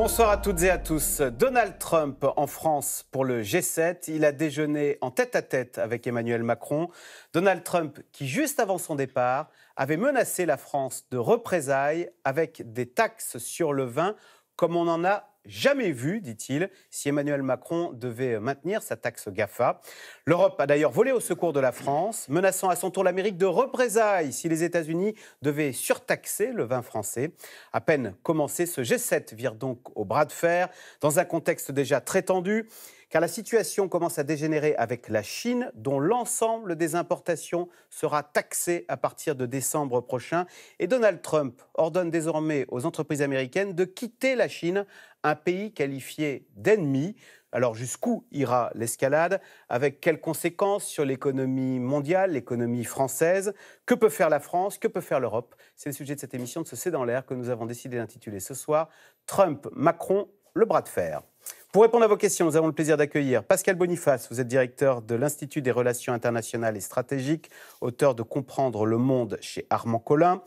Bonsoir à toutes et à tous. Donald Trump en France pour le G7. Il a déjeuné en tête-à-tête avec Emmanuel Macron. Donald Trump qui, juste avant son départ, avait menacé la France de représailles avec des taxes sur le vin comme on en a jamais vu, dit-il, si Emmanuel Macron devait maintenir sa taxe GAFA. L'Europe a d'ailleurs volé au secours de la France, menaçant à son tour l'Amérique de représailles si les États-Unis devaient surtaxer le vin français. À peine commencé, ce G7 vire donc au bras de fer, dans un contexte déjà très tendu car la situation commence à dégénérer avec la Chine, dont l'ensemble des importations sera taxé à partir de décembre prochain. Et Donald Trump ordonne désormais aux entreprises américaines de quitter la Chine, un pays qualifié d'ennemi. Alors jusqu'où ira l'escalade Avec quelles conséquences sur l'économie mondiale, l'économie française Que peut faire la France Que peut faire l'Europe C'est le sujet de cette émission de Ce C'est dans l'air que nous avons décidé d'intituler ce soir Trump, Macron, le bras de fer. Pour répondre à vos questions, nous avons le plaisir d'accueillir Pascal Boniface. Vous êtes directeur de l'Institut des relations internationales et stratégiques, auteur de Comprendre le monde chez Armand Collin.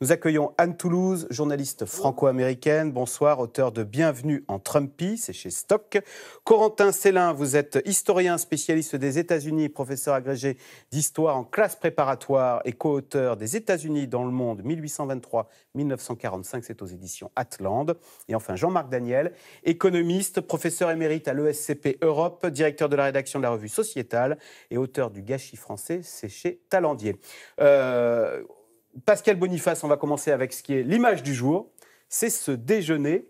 Nous accueillons Anne Toulouse, journaliste franco-américaine. Bonsoir, auteur de Bienvenue en Trumpy, c'est chez Stock. Corentin Célin, vous êtes historien spécialiste des États-Unis, professeur agrégé d'histoire en classe préparatoire et co-auteur des États-Unis dans le monde 1823-1945, c'est aux éditions Atland. Et enfin Jean-Marc Daniel, économiste, professeur professeur émérite à l'ESCP Europe, directeur de la rédaction de la revue Sociétale et auteur du Gâchis français, c'est chez Talandier. Euh, Pascal Boniface, on va commencer avec ce qui est l'image du jour. C'est ce déjeuner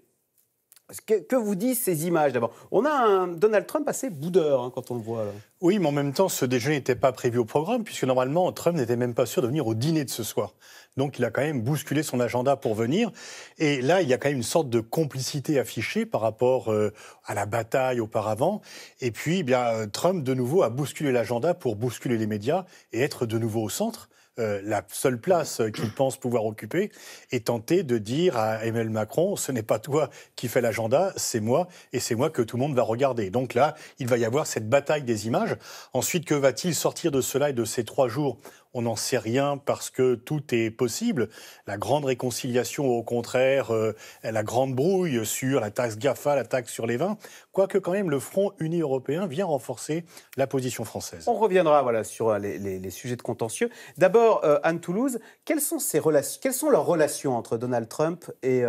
que, vous disent ces images d'abord On a un Donald Trump assez boudeur hein, quand on le voit. Oui, mais en même temps, ce déjeuner n'était pas prévu au programme, puisque normalement, Trump n'était même pas sûr de venir au dîner de ce soir. Donc il a quand même bousculé son agenda pour venir. Et là, il y a quand même une sorte de complicité affichée par rapport euh, à la bataille auparavant. Et puis, eh bien, Trump, de nouveau, a bousculé l'agenda pour bousculer les médias et être de nouveau au centre. Euh, la seule place qu'il pense pouvoir occuper est tenter de dire à Emmanuel Macron ce n'est pas toi qui fais l'agenda, c'est moi et c'est moi que tout le monde va regarder. Donc là, il va y avoir cette bataille des images. Ensuite, que va-t-il sortir de cela et de ces trois jours on n'en sait rien parce que tout est possible. La grande réconciliation, au contraire, euh, la grande brouille sur la taxe GAFA, la taxe sur les vins, quoique quand même le Front Uni Européen vient renforcer la position française. On reviendra voilà, sur euh, les, sujets de contentieux. D'abord, euh, Anne Toulouse, quelles sont, ces leurs relations entre Donald Trump et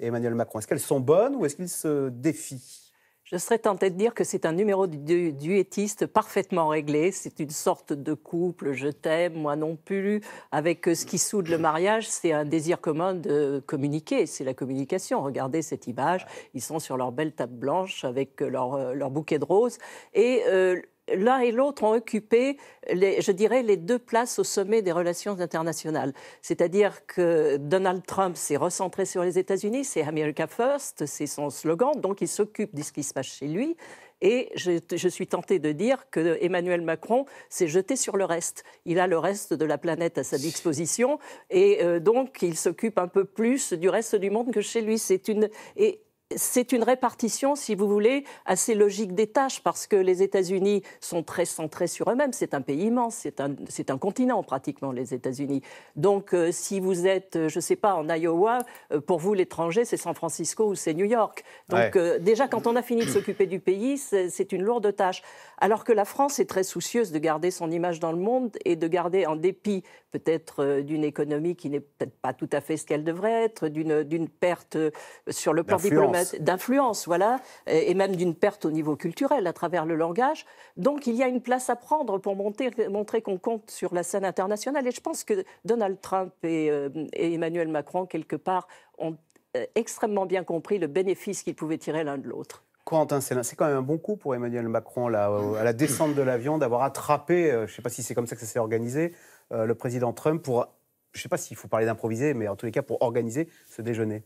Emmanuel Macron Est-ce qu'elles sont bonnes ou est-ce qu'ils se défient je serais tentée de dire que c'est un numéro du duettiste parfaitement réglé. C'est une sorte de couple, je t'aime, moi non plus. Avec euh, ce qui soude le mariage, c'est un désir commun de communiquer. C'est la communication. Regardez cette image. Ils sont sur leur belle table blanche avec euh, euh, leur, bouquet de roses. Et l'un et l'autre ont occupé, je dirais, les deux places au sommet des relations internationales. C'est-à-dire que Donald Trump s'est recentré sur les États-Unis, c'est America First, c'est son slogan, donc il s'occupe de ce qui se passe chez lui. Et je, suis tentée de dire que Emmanuel Macron s'est jeté sur le reste. Il a le reste de la planète à sa disposition et euh, donc il s'occupe un peu plus du reste du monde que chez lui. C'est une et c'est une répartition, si vous voulez, assez logique des tâches, parce que les États-Unis sont très centrés sur eux-mêmes. C'est un pays immense, c'est un, continent pratiquement, les États-Unis. Donc, euh, si vous êtes, euh, je ne sais pas, en Iowa, euh, pour vous, l'étranger, c'est San Francisco ou c'est New York. Donc, déjà, quand on a fini de s'occuper du pays, c'est une lourde tâche. Alors que la France est très soucieuse de garder son image dans le monde et de garder, en dépit peut-être d'une économie qui n'est peut-être pas tout à fait ce qu'elle devrait être, d'une perte sur le plan diplomatique d'influence, voilà, et même d'une perte au niveau culturel à travers le langage. Donc il y a une place à prendre pour montrer qu'on compte sur la scène internationale. Et je pense que Donald Trump et, euh, Emmanuel Macron, quelque part, ont euh, extrêmement bien compris le bénéfice qu'ils pouvaient tirer l'un de l'autre. Quentin c'est quand même un bon coup pour Emmanuel Macron, à la descente de l'avion, d'avoir attrapé, euh, je ne sais pas si c'est comme ça que ça s'est organisé, le président Trump pour, je ne sais pas s'il faut parler d'improviser, mais en tous les cas pour organiser ce déjeuner.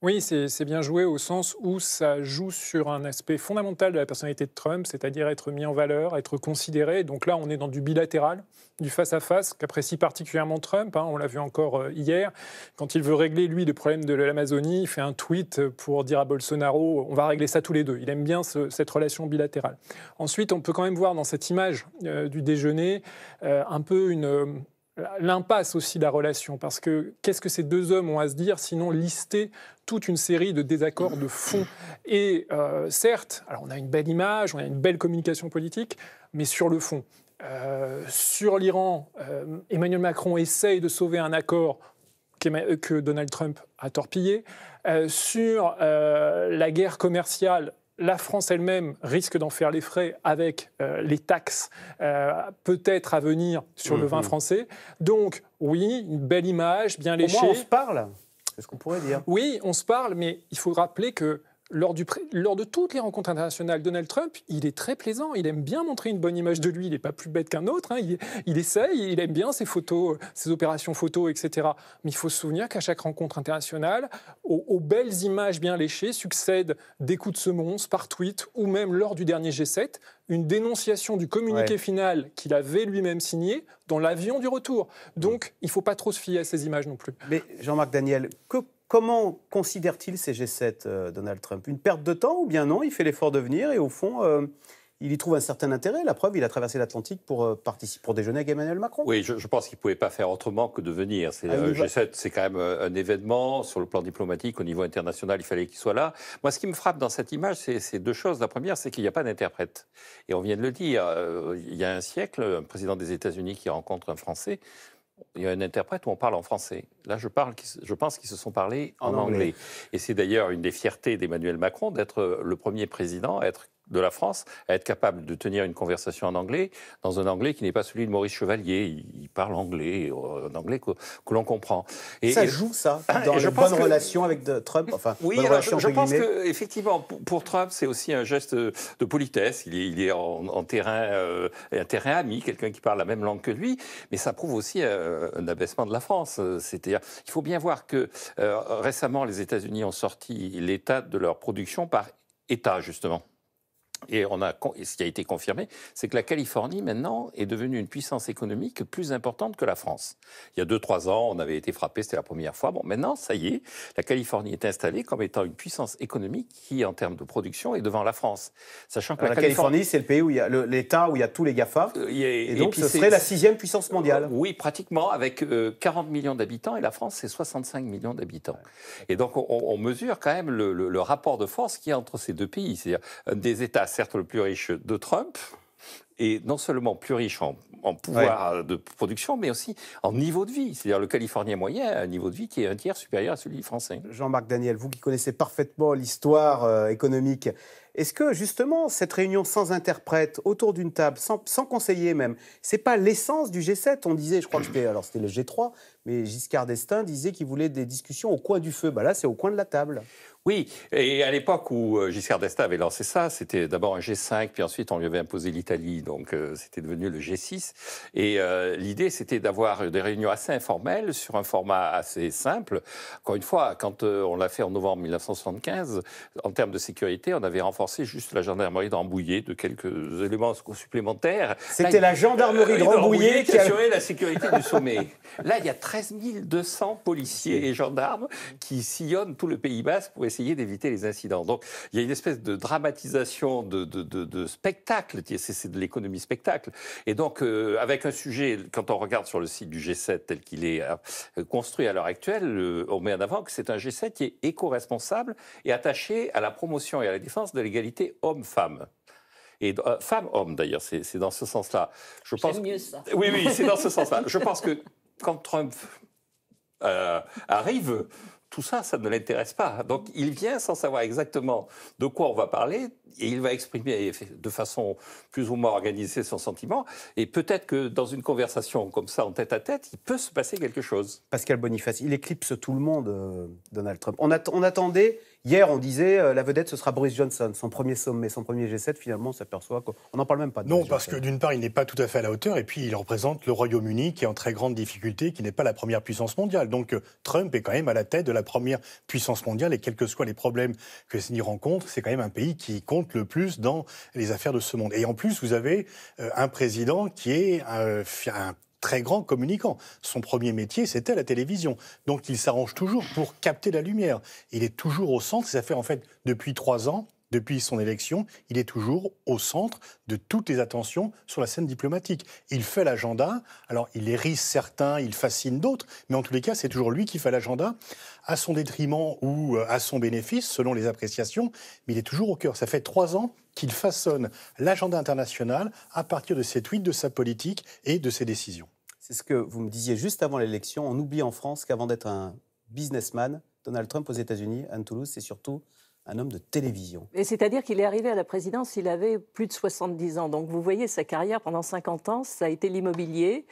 Oui, c'est bien joué au sens où ça joue sur un aspect fondamental de la personnalité de Trump, c'est-à-dire être mis en valeur, être considéré. Donc là, on est dans du bilatéral, du face-à-face, qu'apprécie particulièrement Trump. Hein, on l'a vu encore euh, hier. Quand il veut régler, lui, le problème de l'Amazonie, il fait un tweet pour dire à Bolsonaro, on va régler ça tous les deux. Il aime bien cette relation bilatérale. Ensuite, on peut quand même voir dans cette image euh, du déjeuner euh, un peu une l'impasse aussi de la relation, parce que qu'est-ce que ces deux hommes ont à se dire, sinon lister toute une série de désaccords de fond. Et euh, certes, alors on a une belle image, on a une belle communication politique, mais sur le fond, euh, sur l'Iran, euh, Emmanuel Macron essaye de sauver un accord que Donald Trump a torpillé. sur la guerre commerciale, la France elle-même risque d'en faire les frais avec euh, les taxes euh, peut-être à venir sur le vin mhm. français. Donc oui, une belle image, bien léchée. on se parle, c'est ce qu'on pourrait dire. Oui, on se parle, mais il faut rappeler que lors, de toutes les rencontres internationales, Donald Trump, il est très plaisant, il aime bien montrer une bonne image de lui, il n'est pas plus bête qu'un autre, hein. il, essaye, il aime bien ses photos, euh, ses opérations photos, etc. Mais il faut se souvenir qu'à chaque rencontre internationale, aux, belles images bien léchées succèdent des coups de semonce par tweet ou même lors du dernier G7, une dénonciation du communiqué final qu'il avait lui-même signé dans l'avion du retour. Donc mm. il ne faut pas trop se fier à ces images non plus. Mais Jean-Marc Daniel, que Comment considère-t-il ces G7, euh, Donald Trump Une perte de temps ou bien non Il fait l'effort de venir et au fond, euh, il y trouve un certain intérêt. La preuve, il a traversé l'Atlantique pour, euh, participer, pour déjeuner avec Emmanuel Macron. Oui, je, pense qu'il ne pouvait pas faire autrement que de venir. C'est, ah, G7, c'est quand même un événement sur le plan diplomatique, au niveau international, il fallait qu'il soit là. Moi, ce qui me frappe dans cette image, c'est, c'est deux choses. La première, c'est qu'il n'y a pas d'interprète. Et on vient de le dire, il y a un siècle, un président des États-Unis qui rencontre un Français il y a un interprète où on parle en français. Là, je, parle, je pense qu'ils se sont parlés en, anglais. anglais. Et c'est d'ailleurs une des fiertés d'Emmanuel Macron d'être le premier président à être de la France à être capable de tenir une conversation en anglais, dans un anglais qui n'est pas celui de Maurice Chevalier. Il parle anglais, euh, un anglais que, l'on comprend. Et, ça joue, ça, ah, dans une bonne relation avec Trump enfin, Oui, je, pense qu'effectivement, pour, pour, Trump, c'est aussi un geste de politesse. Il est, est en, terrain, euh, un terrain ami, quelqu'un qui parle la même langue que lui, mais ça prouve aussi euh, un abaissement de la France. C'est-à-dire, il faut bien voir que récemment, les États-Unis ont sorti l'état de leur production par État, justement. Et on a, ce qui a été confirmé, c'est que la Californie, maintenant, est devenue une puissance économique plus importante que la France. Il y a 2-3 ans, on avait été frappé, c'était la première fois. Bon, maintenant, ça y est, la Californie est installée comme étant une puissance économique qui, en termes de production, est devant la France. Sachant que la, Californie, c'est le pays où il y a l'État où il y a tous les GAFA. Euh, et, donc, ce serait la sixième puissance mondiale. Euh, oui, pratiquement, avec 40 euh, millions d'habitants, et la France, c'est 65 millions d'habitants. Et donc, on, mesure quand même le, le rapport de force qu'il y a entre ces deux pays. C'est-à-dire, des États certes le plus riche de Trump, et non seulement plus riche en, en pouvoir de production, mais aussi en niveau de vie. C'est-à-dire le Californien moyen a un niveau de vie qui est un tiers supérieur à celui français. Jean-Marc Daniel, vous qui connaissez parfaitement l'histoire euh, économique est-ce que justement cette réunion sans interprète, autour d'une table, sans, conseiller même, c'est pas l'essence du G7 On disait, je crois que c'était alors c'était le G3, mais Giscard d'Estaing disait qu'il voulait des discussions au coin du feu. Bah là, c'est au coin de la table. Oui, et à l'époque où euh, Giscard d'Estaing avait lancé ça, c'était d'abord un G5, puis ensuite on lui avait imposé l'Italie, donc euh, c'était devenu le G6. Et euh, l'idée, c'était d'avoir des réunions assez informelles sur un format assez simple. Encore une fois, quand on l'a fait en novembre 1975, en termes de sécurité, on avait renforcé c'est juste la gendarmerie Rambouillet de quelques éléments supplémentaires. C'était la gendarmerie euh, Rambouillet qui assurait la sécurité du sommet. Là, il y a 13 200 policiers et gendarmes qui sillonnent tout le Pays Basque pour essayer d'éviter les incidents. Donc, il y a une espèce de dramatisation de, spectacle. C'est de l'économie spectacle. Et donc, euh, avec un sujet, quand on regarde sur le site du G7 tel qu'il est hein, construit à l'heure actuelle, euh, on met en avant que c'est un G7 qui est éco-responsable et attaché à la promotion et à la défense de l'égalité homme-femme et euh, femme-homme d'ailleurs, c'est dans ce sens-là. Je pense mieux ça. oui, oui, c'est dans ce sens-là. Je pense que quand Trump euh, arrive, tout ça, ça ne l'intéresse pas. Donc il vient sans savoir exactement de quoi on va parler et il va exprimer de façon plus ou moins organisée son sentiment. Et peut-être que dans une conversation comme ça, en tête à tête, il peut se passer quelque chose. Pascal Boniface, il éclipse tout le monde, euh, Donald Trump. On, on attendait Hier, on disait euh, la vedette, ce sera Boris Johnson. Son premier sommet, son premier G7, finalement, on s'aperçoit qu'on n'en parle même pas. Non, parce que d'une part, il n'est pas tout à fait à la hauteur, et puis il représente le Royaume-Uni qui est en très grande difficulté, qui n'est pas la première puissance mondiale. Donc euh, Trump est quand même à la tête de la première puissance mondiale, et quels que soient les problèmes que s'il rencontre, c'est quand même un pays qui compte le plus dans les affaires de ce monde. Et en plus, vous avez euh, un président qui est un très grand communicant. Son premier métier, c'était la télévision. Donc il s'arrange toujours pour capter la lumière. Il est toujours au centre, ça fait en fait depuis trois ans, depuis son élection, il est toujours au centre de toutes les attentions sur la scène diplomatique. Il fait l'agenda, alors il hérisse certains, il fascine d'autres, mais en tous les cas, c'est toujours lui qui fait l'agenda, à son détriment ou euh, à son bénéfice, selon les appréciations, mais il est toujours au cœur. Ça fait trois ans qu'il façonne l'agenda international à partir de ses tweets, de sa politique et de ses décisions. C'est ce que vous me disiez juste avant l'élection. On oublie en France qu'avant d'être un businessman, Donald Trump aux États-Unis, Anne Toulouse, c'est surtout un homme de télévision. Et c'est-à-dire qu'il est arrivé à la présidence, il avait plus de 70 ans. Donc vous voyez, sa carrière pendant 50 ans, ça a été l'immobilier,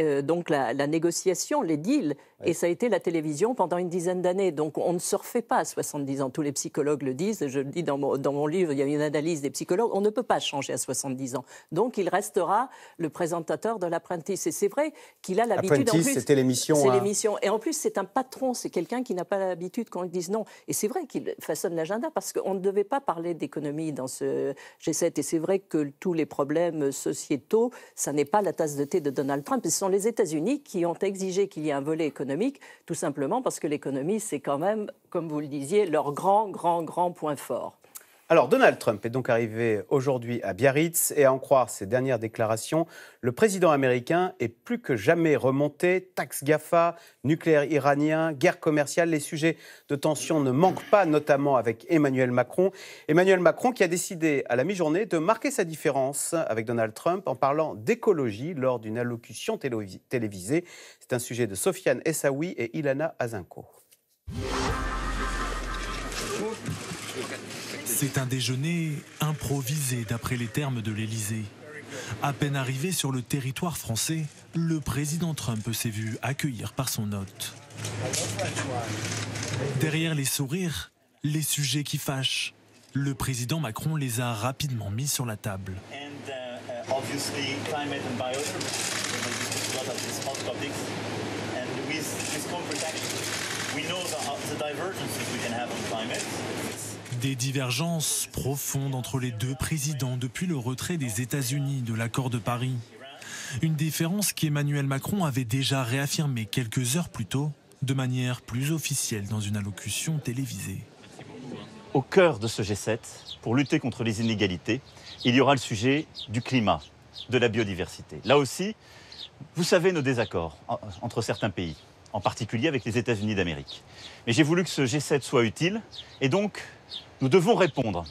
euh, donc la, négociation, les deals, et ça a été la télévision pendant une dizaine d'années. Donc on ne se refait pas à 70 ans. Tous les psychologues le disent. Je le dis dans mon, livre, il y a une analyse des psychologues. On ne peut pas changer à 70 ans. Donc il restera le présentateur de l'apprentice. Et c'est vrai qu'il a l'habitude. L'apprentice, c'était l'émission. C'est hein. l'émission. Et en plus, c'est un patron. C'est quelqu'un qui n'a pas l'habitude quand ils disent non. Et c'est vrai qu'il façonne l'agenda parce qu'on ne devait pas parler d'économie dans ce G7. Et c'est vrai que tous les problèmes sociétaux, ça n'est pas la tasse de thé de Donald Trump. Ce sont les États-Unis qui ont exigé qu'il y ait un volet économique tout simplement parce que l'économie, c'est quand même, comme vous le disiez, leur grand, grand, grand point fort. Alors, Donald Trump est donc arrivé aujourd'hui à Biarritz et à en croire ses dernières déclarations, le président américain est plus que jamais remonté. Taxe GAFA, nucléaire iranien, guerre commerciale, les sujets de tension ne manquent pas, notamment avec Emmanuel Macron. Emmanuel Macron qui a décidé à la mi-journée de marquer sa différence avec Donald Trump en parlant d'écologie lors d'une allocution télévisée. C'est un sujet de Sofiane Essaoui et Ilana Azinko. C'est un déjeuner improvisé d'après les termes de l'Élysée. À peine arrivé sur le territoire français, le président Trump s'est vu accueillir par son hôte. Derrière les sourires, les sujets qui fâchent, le président Macron les a rapidement mis sur la table. Uh, des divergences profondes entre les deux présidents depuis le retrait des États-Unis de l'accord de Paris. Une différence qu'Emmanuel Macron avait déjà réaffirmée quelques heures plus tôt, de manière plus officielle dans une allocution télévisée. Au cœur de ce G7, pour lutter contre les inégalités, il y aura le sujet du climat, de la biodiversité. Là aussi, vous savez nos désaccords entre certains pays, en particulier avec les États-Unis d'Amérique. Mais j'ai voulu que ce G7 soit utile, et donc nous devons répondre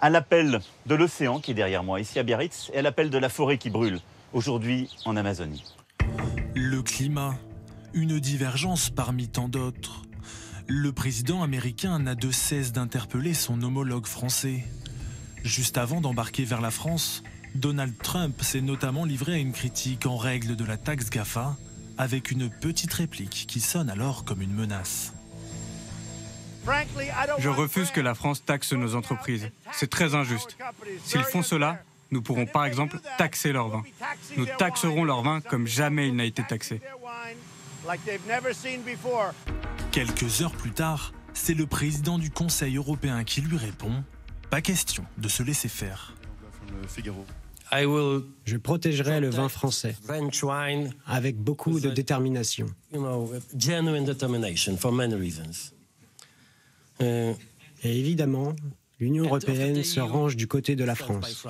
à l'appel de l'océan qui est derrière moi, ici à Biarritz, et à l'appel de la forêt qui brûle, aujourd'hui en Amazonie. Le climat, une divergence parmi tant d'autres. Le président américain n'a de cesse d'interpeller son homologue français. Juste avant d'embarquer vers la France, Donald Trump s'est notamment livré à une critique en règle de la taxe GAFA, avec une petite réplique qui sonne alors comme une menace. Je refuse que la France taxe nos entreprises. C'est très injuste. S'ils font cela, nous pourrons par exemple taxer leur vin. Nous taxerons leur vin comme jamais il n'a été taxé. Quelques heures plus tard, c'est le président du Conseil européen qui lui répond Pas question de se laisser faire. Je protégerai le vin français avec beaucoup de détermination. Euh, et évidemment, l'Union européenne se range du côté de la France.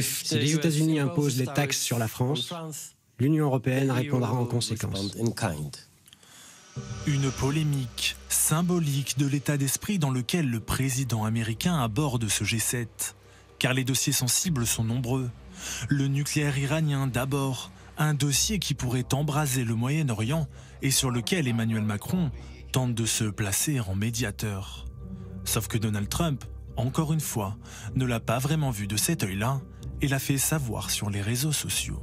Si les États-Unis imposent des taxes sur la France, l'Union européenne répondra en conséquence. Une polémique symbolique de l'état d'esprit dans lequel le président américain aborde ce G7, car les dossiers sensibles sont nombreux. Le nucléaire iranien d'abord, un dossier qui pourrait embraser le Moyen-Orient et sur lequel Emmanuel Macron tente de se placer en médiateur. Sauf que Donald Trump, encore une fois, ne l'a pas vraiment vu de cet œil-là et l'a fait savoir sur les réseaux sociaux.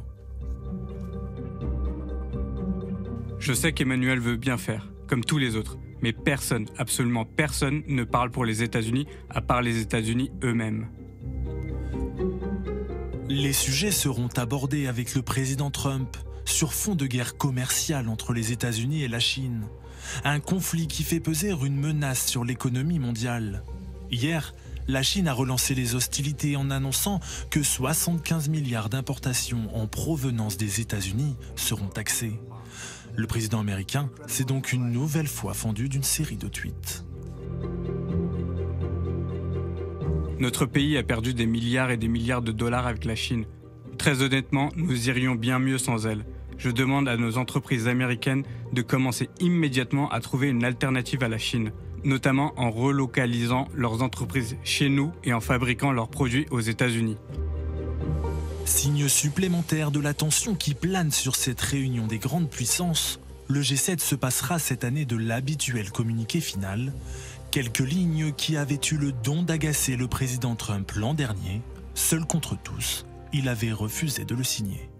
Je sais qu'Emmanuel veut bien faire, comme tous les autres, mais personne, absolument personne ne parle pour les États-Unis, à part les États-Unis eux-mêmes. Les sujets seront abordés avec le président Trump, sur fond de guerre commerciale entre les États-Unis et la Chine. Un conflit qui fait peser une menace sur l'économie mondiale. Hier, la Chine a relancé les hostilités en annonçant que 75 milliards d'importations en provenance des États-Unis seront taxées. Le président américain s'est donc une nouvelle fois fendu d'une série de tweets. Notre pays a perdu des milliards et des milliards de dollars avec la Chine. Très honnêtement, nous irions bien mieux sans elle. Je demande à nos entreprises américaines de commencer immédiatement à trouver une alternative à la Chine, notamment en relocalisant leurs entreprises chez nous et en fabriquant leurs produits aux États-Unis. Signe supplémentaire de la tension qui plane sur cette réunion des grandes puissances, le G7 se passera cette année de l'habituel communiqué final, quelques lignes qui avaient eu le don d'agacer le président Trump l'an dernier, seul contre tous, il avait refusé de le signer.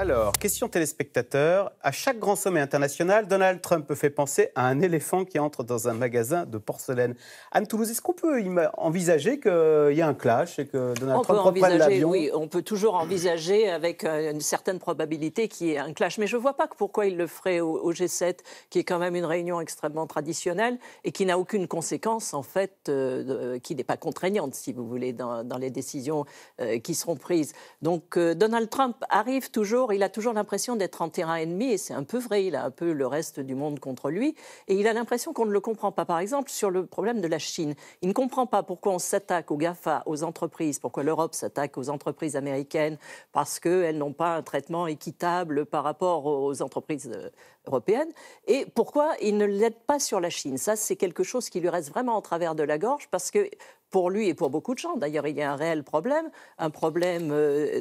Alors, question téléspectateur. À chaque grand sommet international, Donald Trump fait penser à un éléphant qui entre dans un magasin de porcelaine. Anne Toulouse, est-ce qu'on peut envisager qu'il y a un clash et que Donald Trump reprenne l'avion Oui, on peut toujours envisager avec euh, une certaine probabilité qu'il y ait un clash. Mais je ne vois pas pourquoi il le ferait au, G7, qui est quand même une réunion extrêmement traditionnelle et qui n'a aucune conséquence, en fait, euh, qui n'est pas contraignante, si vous voulez, dans, les décisions euh, qui seront prises. Donc, Donald Trump arrive toujours il a toujours l'impression d'être en terrain ennemi, et c'est un peu vrai, il a un peu le reste du monde contre lui, et il a l'impression qu'on ne le comprend pas. Par exemple, sur le problème de la Chine, il ne comprend pas pourquoi on s'attaque aux GAFA, aux entreprises, pourquoi l'Europe s'attaque aux entreprises américaines, parce qu'elles n'ont pas un traitement équitable par rapport aux entreprises euh, européennes, et pourquoi il ne l'aide pas sur la Chine. Ça, c'est quelque chose qui lui reste vraiment en travers de la gorge, parce que pour lui et pour beaucoup de gens. D'ailleurs, il y a un réel problème, un problème euh,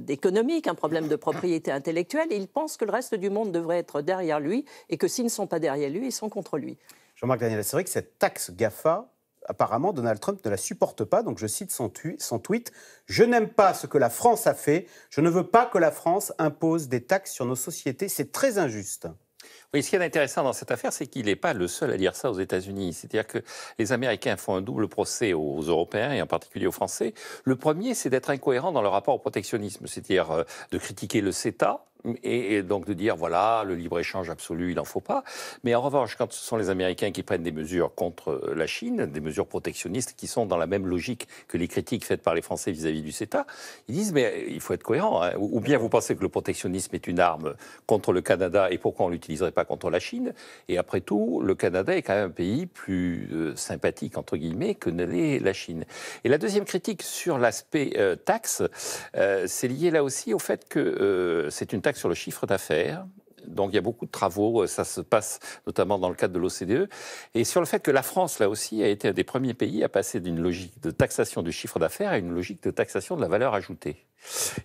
d'économique, un problème de propriété intellectuelle. Il pense que le reste du monde devrait être derrière lui et que s'ils ne sont pas derrière lui, ils sont contre lui. Jean-Marc Daniel, c'est que cette taxe GAFA, apparemment, Donald Trump ne la supporte pas. Donc je cite son tweet Je n'aime pas ce que la France a fait. Je ne veux pas que la France impose des taxes sur nos sociétés. C'est très injuste. Mais ce qui est intéressant dans cette affaire, c'est qu'il n'est pas le seul à dire ça aux États-Unis. C'est-à-dire que les Américains font un double procès aux Européens et en particulier aux Français. Le premier, c'est d'être incohérent dans leur rapport au protectionnisme, c'est-à-dire euh, de critiquer le CETA et, donc de dire, voilà, le libre-échange absolu, il n'en faut pas. Mais en revanche, quand ce sont les Américains qui prennent des mesures contre la Chine, des mesures protectionnistes qui sont dans la même logique que les critiques faites par les Français vis-à-vis du CETA, ils disent, mais il faut être cohérent. Hein. Ou, bien vous pensez que le protectionnisme est une arme contre le Canada et pourquoi on ne l'utiliserait pas contre la Chine Et après tout, le Canada est quand même un pays plus euh, sympathique, entre guillemets, que ne l'est la Chine. Et la deuxième critique sur l'aspect euh, taxe, euh, c'est lié là aussi au fait que c'est une taxe sur le chiffre d'affaires. Donc il y a beaucoup de travaux, euh, ça se passe notamment dans le cadre de l'OCDE, et sur le fait que la France, là aussi, a été un des premiers pays à passer d'une logique de taxation du chiffre d'affaires à une logique de taxation de la valeur ajoutée.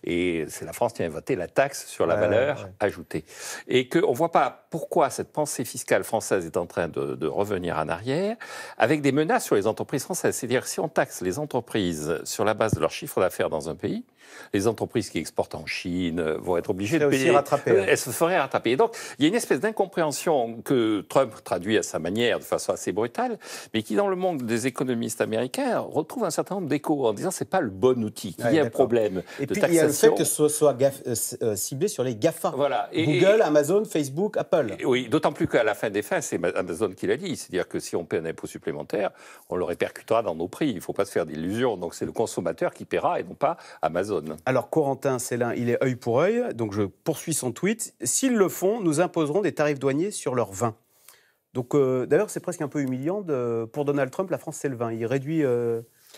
Et c'est la France qui a inventé la taxe sur la valeur ajoutée. Et qu'on ne voit pas pourquoi cette pensée fiscale française est en train de, revenir en arrière, avec des menaces sur les entreprises françaises. C'est-à-dire si on taxe les entreprises sur la base de leur chiffre d'affaires dans un pays, les entreprises qui exportent en Chine vont être obligées de payer. Rattraper, Elles se feraient rattraper. Et donc, il y a une espèce d'incompréhension que Trump traduit à sa manière, de façon assez brutale, mais qui, dans le monde des économistes américains, retrouve un certain nombre d'échos en disant c'est pas le bon outil, il y a un problème et Il y a le fait que ce soit euh, euh, ciblé sur les GAFA. Google, Amazon, Facebook, Apple. oui, d'autant plus qu'à la fin des fins, c'est Amazon qui l'a dit. C'est-à-dire que si on paie un impôt supplémentaire, on le répercutera dans nos prix. Il ne faut pas se faire d'illusions. Donc c'est le consommateur qui paiera et non pas Amazon. Alors Corentin Célin, il est œil pour œil. Donc je poursuis son tweet. S'ils le font, nous imposerons des tarifs douaniers sur leur vin. Donc euh, d'ailleurs, c'est presque un peu humiliant. De, pour Donald Trump, la France, c'est le vin. Il réduit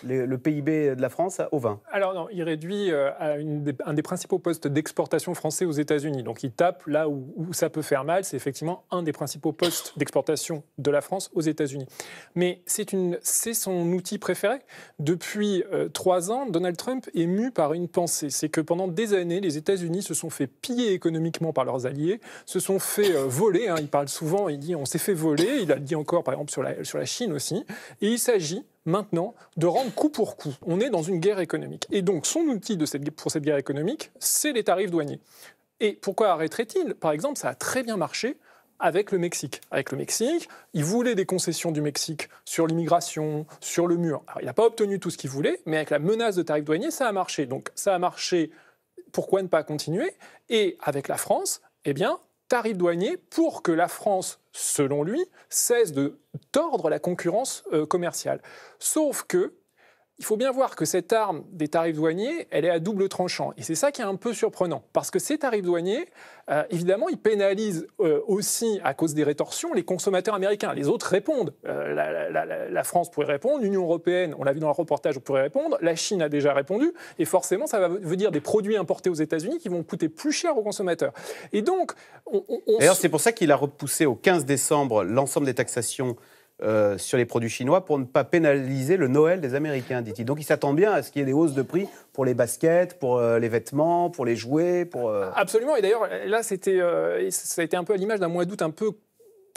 le, PIB de la France au vin Alors non, il réduit euh, à un des principaux postes d'exportation français aux États-Unis. Donc il tape là où, ça peut faire mal. C'est effectivement un des principaux postes d'exportation de la France aux États-Unis. Mais c'est son outil préféré. Depuis euh, trois ans, Donald Trump est mu par une pensée. C'est que pendant des années, les États-Unis se sont fait piller économiquement par leurs alliés, se sont fait euh, voler. Hein. Il parle souvent, il dit on s'est fait voler. Il a dit encore par exemple sur sur la Chine aussi. Et il s'agit maintenant de rendre coup pour coup. On est dans une guerre économique. Et donc, son outil de cette, pour cette guerre économique, c'est les tarifs douaniers. Et pourquoi arrêterait-il Par exemple, ça a très bien marché avec le Mexique. Avec le Mexique, il voulait des concessions du Mexique sur l'immigration, sur le mur. Alors, il n'a pas obtenu tout ce qu'il voulait, mais avec la menace de tarifs douaniers, ça a marché. Donc, ça a marché. Pourquoi ne pas continuer Et avec la France, eh bien, tarifs douaniers pour que la France selon lui, cesse de tordre la concurrence euh, commerciale. Sauf que il faut bien voir que cette arme des tarifs douaniers, elle est à double tranchant. Et c'est ça qui est un peu surprenant. Parce que ces tarifs douaniers, euh, évidemment, ils pénalisent euh, aussi, à cause des rétorsions, les consommateurs américains. Les autres répondent. Euh, la, France pourrait répondre, l'Union européenne, on l'a vu dans le reportage, pourrait répondre, la Chine a déjà répondu. Et forcément, ça va veut dire des produits importés aux États-Unis qui vont coûter plus cher aux consommateurs. Et donc, on. D'ailleurs, c'est pour ça qu'il a repoussé au 15 décembre l'ensemble des taxations euh, sur les produits chinois pour ne pas pénaliser le Noël des Américains, dit-il. Donc il s'attend bien à ce qu'il y ait des hausses de prix pour les baskets, pour euh, les vêtements, pour les jouets, pour... Euh, Absolument, et d'ailleurs là, c'était, ça a été un peu à l'image d'un mois d'août un peu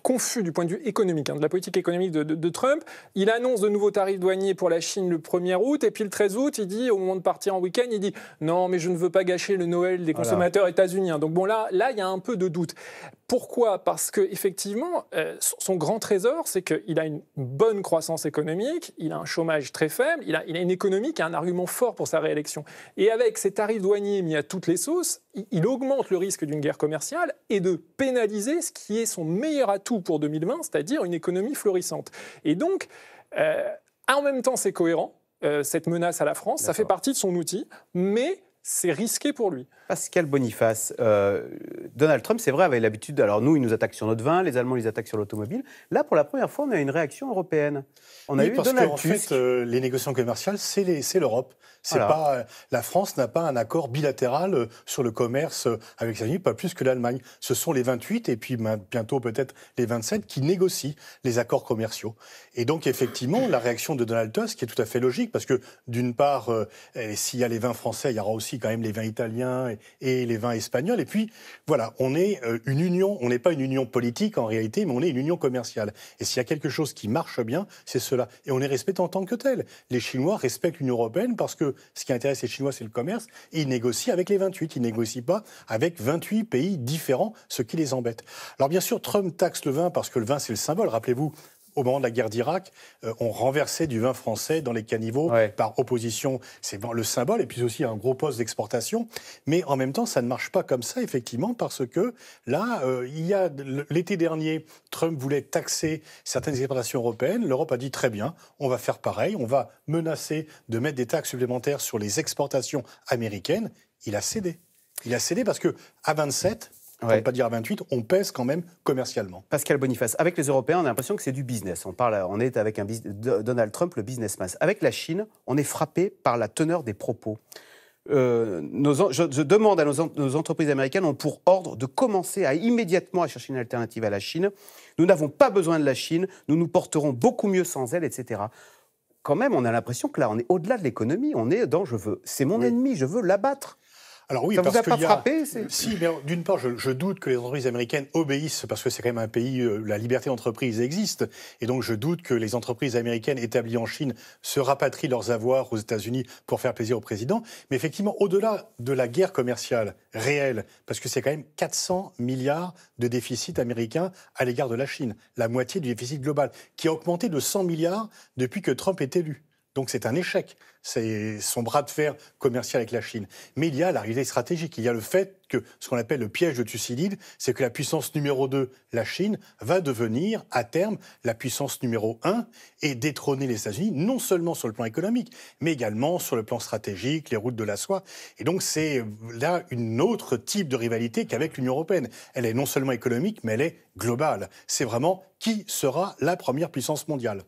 confus du point de vue économique, hein, de la politique économique de, Trump. Il annonce de nouveaux tarifs douaniers pour la Chine le 1er août, et puis le 13 août, il dit, au moment de partir en week-end, il dit non, mais je ne veux pas gâcher le Noël des consommateurs états-uniens. Donc bon, là, là, il y a un peu de doute. Pourquoi Parce que effectivement, euh, son grand trésor, c'est qu'il a une bonne croissance économique, il a un chômage très faible, il a, il a une économie qui a un argument fort pour sa réélection. Et avec ces tarifs douaniers mis à toutes les sauces, il augmente le risque d'une guerre commerciale et de pénaliser ce qui est son meilleur atout pour 2020, c'est-à-dire une économie florissante. Et donc, euh, en même temps, c'est cohérent, euh, cette menace à la France, ça fait partie de son outil, mais c'est risqué pour lui. Pascal Boniface, euh, Donald Trump, c'est vrai, avait l'habitude, alors nous, il nous attaque sur notre vin, les Allemands, ils attaquent sur l'automobile. Là, pour la première fois, on a une réaction européenne. On a eu parce en fait, euh, les négociations commerciales, c'est l'Europe. C'est pas euh, la France n'a pas un accord bilatéral sur le commerce avec les États-Unis, pas plus que l'Allemagne. Ce sont les 28 et puis ben, bientôt peut-être les 27 qui négocient les accords commerciaux. Et donc effectivement, la réaction de Donald Tusk est tout à fait logique parce que d'une part, eh, s'il y a les vins français, il y aura aussi quand même les vins italiens et les vins espagnols. Et puis, voilà, on est euh, une union, on n'est pas une union politique en réalité, mais on est une union commerciale. Et s'il y a quelque chose qui marche bien, c'est cela. Et on les respecte en tant que tel. Les Chinois respectent l'Union européenne parce que ce qui intéresse les Chinois, c'est le commerce. Et ils négocient avec les 28. Ils négocient pas avec 28 pays différents, ce qui les embête. Alors, bien sûr, Trump taxe le vin parce que le vin, c'est le symbole. Rappelez-vous, au moment de la guerre d'Irak, euh, on renversait du vin français dans les caniveaux par opposition. C'est le symbole, et puis aussi un gros poste d'exportation. Mais en même temps, ça ne marche pas comme ça, effectivement, parce que là, euh, il y a l'été dernier, Trump voulait taxer certaines exportations européennes. L'Europe a dit très bien, on va faire pareil, on va menacer de mettre des taxes supplémentaires sur les exportations américaines. Il a cédé. Il a cédé parce que à 27, on ne pas dire à 28, on pèse quand même commercialement. Pascal Boniface, avec les Européens, on a l'impression que c'est du business. On, parle, on est avec un Donald Trump, le businessman. Avec la Chine, on est frappé par la teneur des propos. Euh, nos, je, demande à nos, entreprises américaines ont pour ordre de commencer à immédiatement à chercher une alternative à la Chine. Nous n'avons pas besoin de la Chine, nous nous porterons beaucoup mieux sans elle, etc. Quand même, on a l'impression que là, on est au-delà de l'économie, on est dans je veux, c'est mon ennemi, je veux l'abattre. Alors oui, parce vous a pas frappé Si, mais d'une part, je, doute que les entreprises américaines obéissent parce que c'est quand même un pays, euh, la liberté d'entreprise existe, et donc je doute que les entreprises américaines établies en Chine se rapatrient leurs avoirs aux États-Unis pour faire plaisir au président. Mais effectivement, au-delà de la guerre commerciale réelle, parce que c'est quand même 400 milliards de déficit américain à l'égard de la Chine, la moitié du déficit global, qui a augmenté de 100 milliards depuis que Trump est élu. Donc c'est un échec, c'est son bras de fer commercial avec la Chine. Mais il y a la réalité stratégique, il y a le fait que ce qu'on appelle le piège de Thucydide, c'est que la puissance numéro 2, la Chine, va devenir à terme la puissance numéro 1 et détrôner les États-Unis, non seulement sur le plan économique, mais également sur le plan stratégique, les routes de la soie. Et donc c'est là une autre type de rivalité qu'avec l'Union européenne. Elle est non seulement économique, mais elle est globale. C'est vraiment qui sera la première puissance mondiale.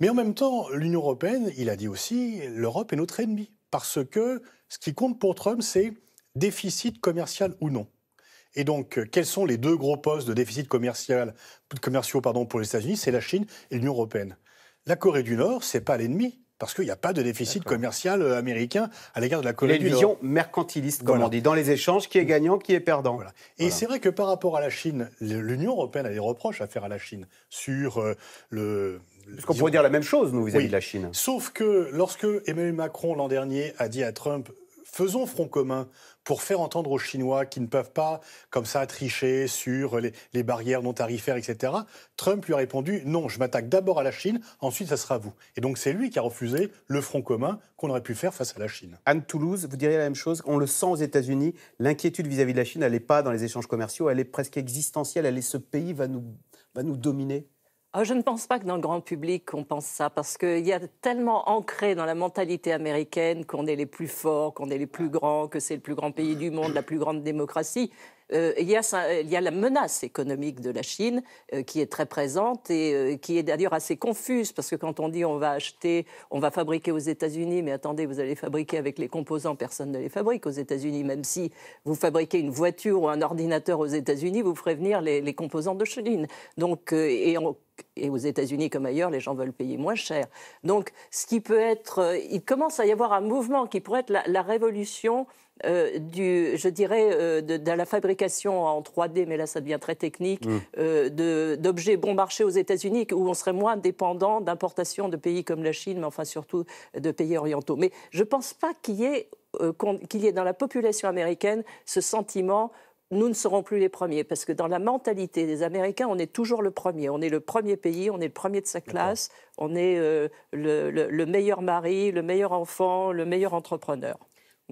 Mais en même temps, l'Union européenne, il a dit aussi, l'Europe est notre ennemi. Parce que ce qui compte pour Trump, c'est déficit commercial ou non. Et donc, euh, quels sont les deux gros postes de déficit commercial, commerciaux pardon, pour les États-Unis C'est la Chine et l'Union européenne. La Corée du Nord, c'est pas l'ennemi, parce qu'il n'y a pas de déficit commercial euh, américain à l'égard de la Corée du Nord. Une vision mercantiliste, comme on dit, dans les échanges, qui est mm. gagnant, qui est perdant. Et c'est vrai que par rapport à la Chine, l'Union européenne a des reproches à faire à la Chine sur euh, le parce qu'on pourrait dire la même chose, nous, vis-à-vis de la Chine. Sauf que lorsque Emmanuel Macron, l'an dernier, a dit à Trump faisons front commun pour faire entendre aux Chinois qui ne peuvent pas, comme ça, tricher sur les, barrières non tarifaires, etc. Trump lui a répondu non, je m'attaque d'abord à la Chine, ensuite ça sera vous. Et donc c'est lui qui a refusé le front commun qu'on aurait pu faire face à la Chine. Anne Toulouse, vous diriez la même chose On le sent aux États-Unis, l'inquiétude vis-à-vis de la Chine, elle n'est pas dans les échanges commerciaux, elle est presque existentielle, elle est ce pays va nous, va nous dominer ah, je ne pense pas que dans le grand public on pense ça, parce qu'il y a tellement ancré dans la mentalité américaine qu'on est les plus forts, qu'on est les plus grands, que c'est le plus grand pays du monde, la plus grande démocratie. Euh, il, y a, la menace économique de la Chine euh, qui est très présente et euh, qui est d'ailleurs assez confuse parce que quand on dit on va acheter, on va fabriquer aux États-Unis, mais attendez, vous allez fabriquer avec les composants, personne ne les fabrique aux États-Unis. Même si vous fabriquez une voiture ou un ordinateur aux États-Unis, vous ferez venir les, composants de Chine. et aux États-Unis comme ailleurs, les gens veulent payer moins cher. Donc, ce qui peut être, il commence à y avoir un mouvement qui pourrait être la révolution euh, du, je dirais, euh, de, la fabrication en 3D, mais là ça devient très technique, mm. euh, d'objets bon marché aux États-Unis, où on serait moins dépendant d'importations de pays comme la Chine, mais enfin surtout de pays orientaux. Mais je ne pense pas qu'il y, ait, y ait dans la population américaine ce sentiment nous ne serons plus les premiers, parce que dans la mentalité des Américains, on est toujours le premier. On est le premier pays, on est le premier de sa classe, on est le meilleur mari, le meilleur enfant, le meilleur entrepreneur.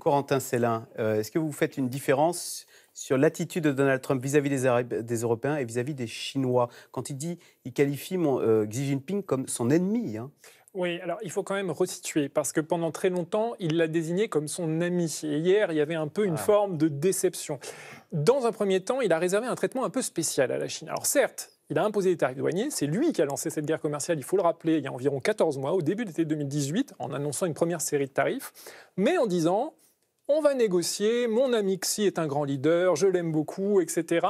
Corentin Célin, euh, est-ce que vous faites une différence sur l'attitude de Donald Trump vis-à-vis des, des Européens et vis-à-vis des Chinois Quand il dit, il qualifie euh, Xi Jinping comme son ennemi. Hein. Oui, alors il faut quand même resituer, parce que pendant très longtemps, il l'a désigné comme son ami. Et hier, il y avait un peu une ah. forme de déception. Dans un premier temps, il a réservé un traitement un peu spécial à la Chine. Alors certes, il a imposé des tarifs douaniers. C'est lui qui a lancé cette guerre commerciale, il faut le rappeler, il y a environ 14 mois, au début de l'été 2018, en annonçant une première série de tarifs, mais en disant on va négocier, mon ami Xi est un grand leader, je l'aime beaucoup, etc.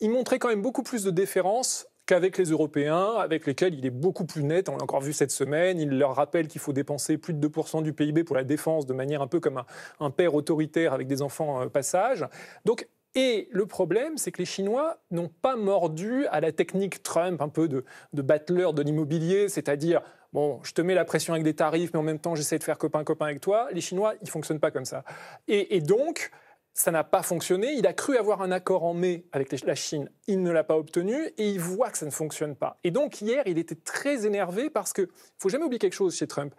Il montrait quand même beaucoup plus de déférence qu'avec les Européens, avec lesquels il est beaucoup plus net. On l'a encore vu cette semaine. Il leur rappelle qu'il faut dépenser plus de 2% du PIB pour la défense, de manière un peu comme un, père autoritaire avec des enfants euh, passage. Donc, et le problème, c'est que les Chinois n'ont pas mordu à la technique Trump, un peu de, de battleur de l'immobilier, c'est-à-dire bon, je te mets la pression avec des tarifs, mais en même temps, j'essaie de faire copain-copain avec toi. Les Chinois, ils ne fonctionnent pas comme ça. Et, donc, ça n'a pas fonctionné. Il a cru avoir un accord en mai avec la Chine. Il ne l'a pas obtenu et il voit que ça ne fonctionne pas. Et donc, hier, il était très énervé parce que, faut jamais oublier quelque chose chez Trump,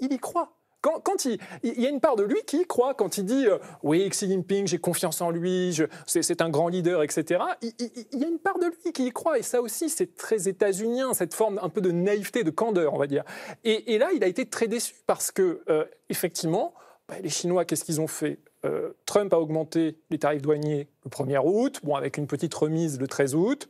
il y croit. Quand, il, y a une part de lui qui y croit, quand il dit euh, oui, Xi Jinping, j'ai confiance en lui, c'est un grand leader, etc., il, y a une part de lui qui y croit. Et ça aussi, c'est très états-unien, cette forme un peu de naïveté, de candeur, on va dire. Et, là, il a été très déçu parce que, euh, effectivement, bah, les Chinois, qu'est-ce qu'ils ont fait euh, Trump a augmenté les tarifs douaniers le 1er août, bon, avec une petite remise le 13 août.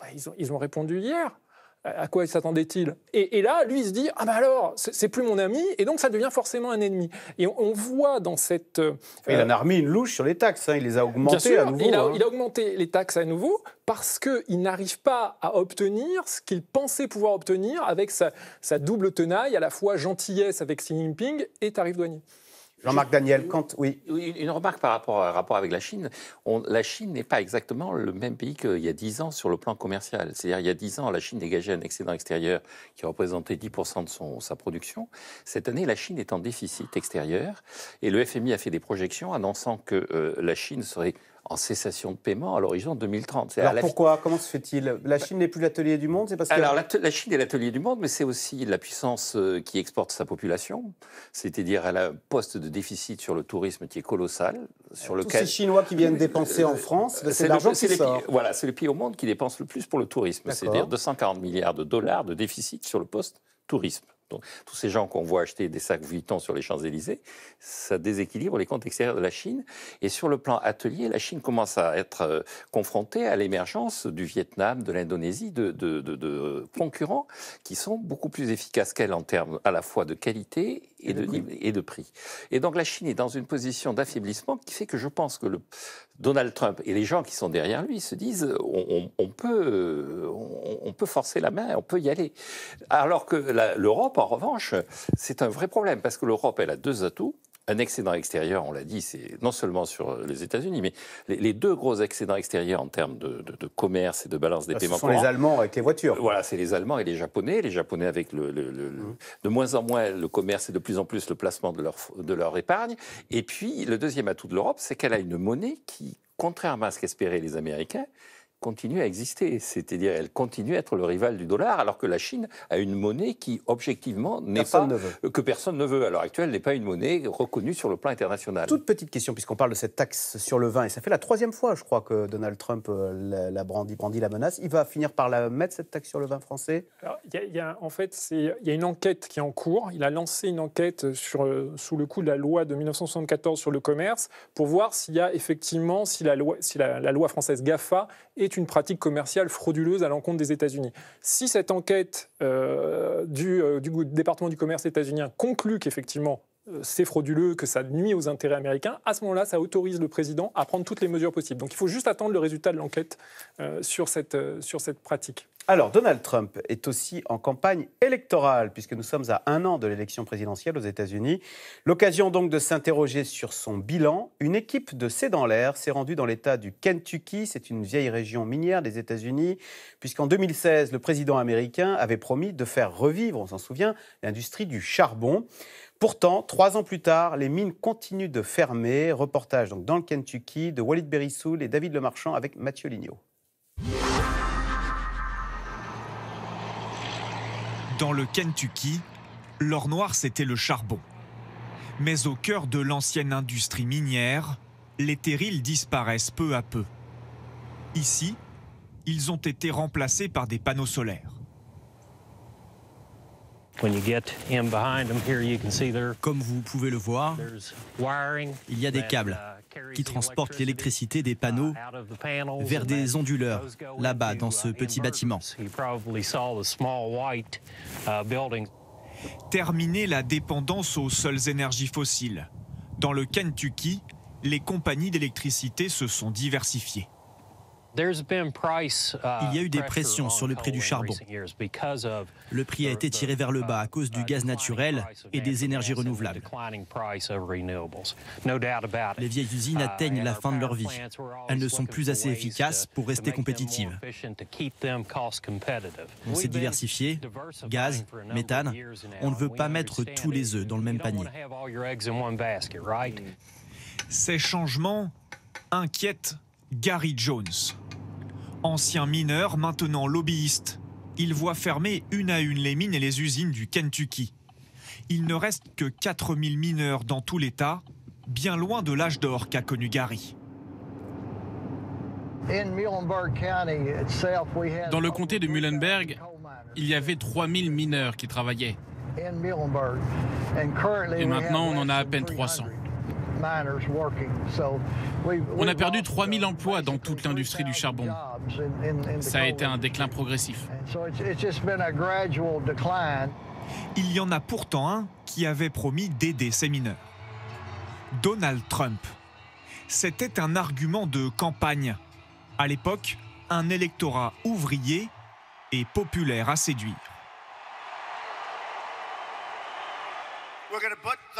Bah, ils, ont, ils ont répondu hier à quoi s'attendait-il et, là, lui, il se dit Ah, ben alors, c'est plus mon ami, et donc ça devient forcément un ennemi. Et on, voit dans cette. Euh, il en a euh, remis une louche sur les taxes, hein. il les a augmentées à nouveau. Hein. Il a, augmenté les taxes à nouveau parce qu'il n'arrive pas à obtenir ce qu'il pensait pouvoir obtenir avec sa, double tenaille, à la fois gentillesse avec Xi Jinping et tarif douaniers. Jean-Marc Daniel, quand oui. Une remarque par rapport, à, rapport avec la Chine. la Chine n'est pas exactement le même pays qu'il y a 10 ans sur le plan commercial. C'est-à-dire, il y a 10 ans, la Chine dégageait un excédent extérieur qui représentait 10% de son, sa production. Cette année, la Chine est en déficit extérieur. Et le FMI a fait des projections annonçant que euh, la Chine serait en cessation de paiement à l'horizon 2030. Alors pourquoi Comment se fait-il La Chine n'est plus l'atelier du monde c'est parce que... Alors la, Chine est l'atelier du monde, mais c'est aussi la puissance euh, qui exporte sa population, c'est-à-dire elle a un poste de déficit sur le tourisme qui est colossal. Sur lequel... Tous ces Chinois qui viennent euh, dépenser en euh, France, ben, c'est l'argent qui sort. voilà, c'est le pays au monde qui dépense le plus pour le tourisme, c'est-à-dire 240 milliards de dollars de déficit sur le poste tourisme tous ces gens qu'on voit acheter des sacs Vuitton sur les Champs-Élysées, ça déséquilibre les comptes extérieurs de la Chine. Et sur le plan atelier, la Chine commence à être euh, confrontée à l'émergence du Vietnam, de l'Indonésie, de, concurrents qui sont beaucoup plus efficaces qu'elle en termes à la fois de qualité et, de, prix. et donc la Chine est dans une position d'affaiblissement qui fait que je pense que Donald Trump et les gens qui sont derrière lui se disent on, peut, euh, on, peut forcer la main, on peut y aller. Alors que l'Europe, en revanche, c'est un vrai problème parce que l'Europe, elle a deux atouts. Un excédent extérieur, on l'a dit, c'est non seulement sur les États-Unis, mais les, deux gros excédents extérieurs en termes de, commerce et de balance des paiements. Ce sont les Allemands avec les voitures. Voilà, c'est les Allemands et les Japonais. Les Japonais avec le, mmh. de moins en moins le commerce et de plus en plus le placement de leur, de leur épargne. Et puis, le deuxième atout de l'Europe, c'est qu'elle a une monnaie qui, contrairement à ce qu'espéraient les Américains, continue à exister. C'est-à-dire, elle continue à être le rival du dollar, alors que la Chine a une monnaie qui, objectivement, n'est pas. que personne ne veut. À l'heure actuelle, n'est pas une monnaie reconnue sur le plan international. Toute petite question, puisqu'on parle de cette taxe sur le vin, et ça fait la troisième fois, je crois, que Donald Trump euh, la, brandit, brandit, la menace. Il va finir par la mettre, cette taxe sur le vin français alors, En fait, il y a une enquête qui est en cours. Il a lancé une enquête euh, sur, euh, sous le coup de la loi de 1974 sur le commerce pour voir s'il y a effectivement, si la loi, si la, la loi française GAFA est une pratique commerciale frauduleuse à l'encontre des États-Unis. Si cette enquête euh, du, euh, département du commerce états-unien conclut qu'effectivement euh, c'est frauduleux, que ça nuit aux intérêts américains, à ce moment-là, ça autorise le président à prendre toutes les mesures possibles. Donc il faut juste attendre le résultat de l'enquête euh, sur, cette, euh, sur cette pratique. Alors, Donald Trump est aussi en campagne électorale, puisque nous sommes à un an de l'élection présidentielle aux États-Unis. L'occasion donc de s'interroger sur son bilan. Une équipe de C'est dans l'air s'est rendue dans l'État du Kentucky. C'est une vieille région minière des États-Unis, puisqu'en 2016, le président américain avait promis de faire revivre, on s'en souvient, l'industrie du charbon. Pourtant, trois ans plus tard, les mines continuent de fermer. Reportage donc dans le Kentucky de Walid Berissoul et David Lemarchand avec Mathieu Lignot. Dans le Kentucky, l'or noir, c'était le charbon. Mais au cœur de l'ancienne industrie minière, les terrils disparaissent peu à peu. Ici, ils ont été remplacés par des panneaux solaires. Comme vous pouvez le voir, il y a des câbles uh, qui transportent l'électricité des uh, panneaux vers des onduleurs là-bas dans uh, ce petit bâtiment. Terminer la dépendance aux seules énergies fossiles. Dans le Kentucky, les compagnies d'électricité se sont diversifiées. Uh, Il y a eu des pressions sur le prix du charbon. Le prix a été tiré vers le bas à uh, cause du uh, gaz naturel et des énergies renouvelables. Les vieilles usines atteignent la fin de leur vie. Elles ne sont plus assez efficaces pour rester compétitives. On s'est diversifié, gaz, méthane. On ne veut pas mettre tous les œufs dans le même panier. Ces changements inquiètent Gary Jones. Ancien mineur, maintenant lobbyiste, il voit fermer une à une les mines et les usines du Kentucky. Il ne reste que 4000 mineurs dans tout l'État, bien loin de l'âge d'or qu'a connu Gary. Dans le comté de Muhlenberg, il y avait 3000 mineurs qui travaillaient. Et maintenant, on en a à peine 300. On a perdu 3000 uh, emplois dans toute l'industrie du charbon. Ça a été un déclin progressif. Il y en a pourtant un qui avait promis d'aider ces mineurs. Donald Trump. C'était un argument de campagne. À l'époque, un électorat ouvrier et populaire à séduire.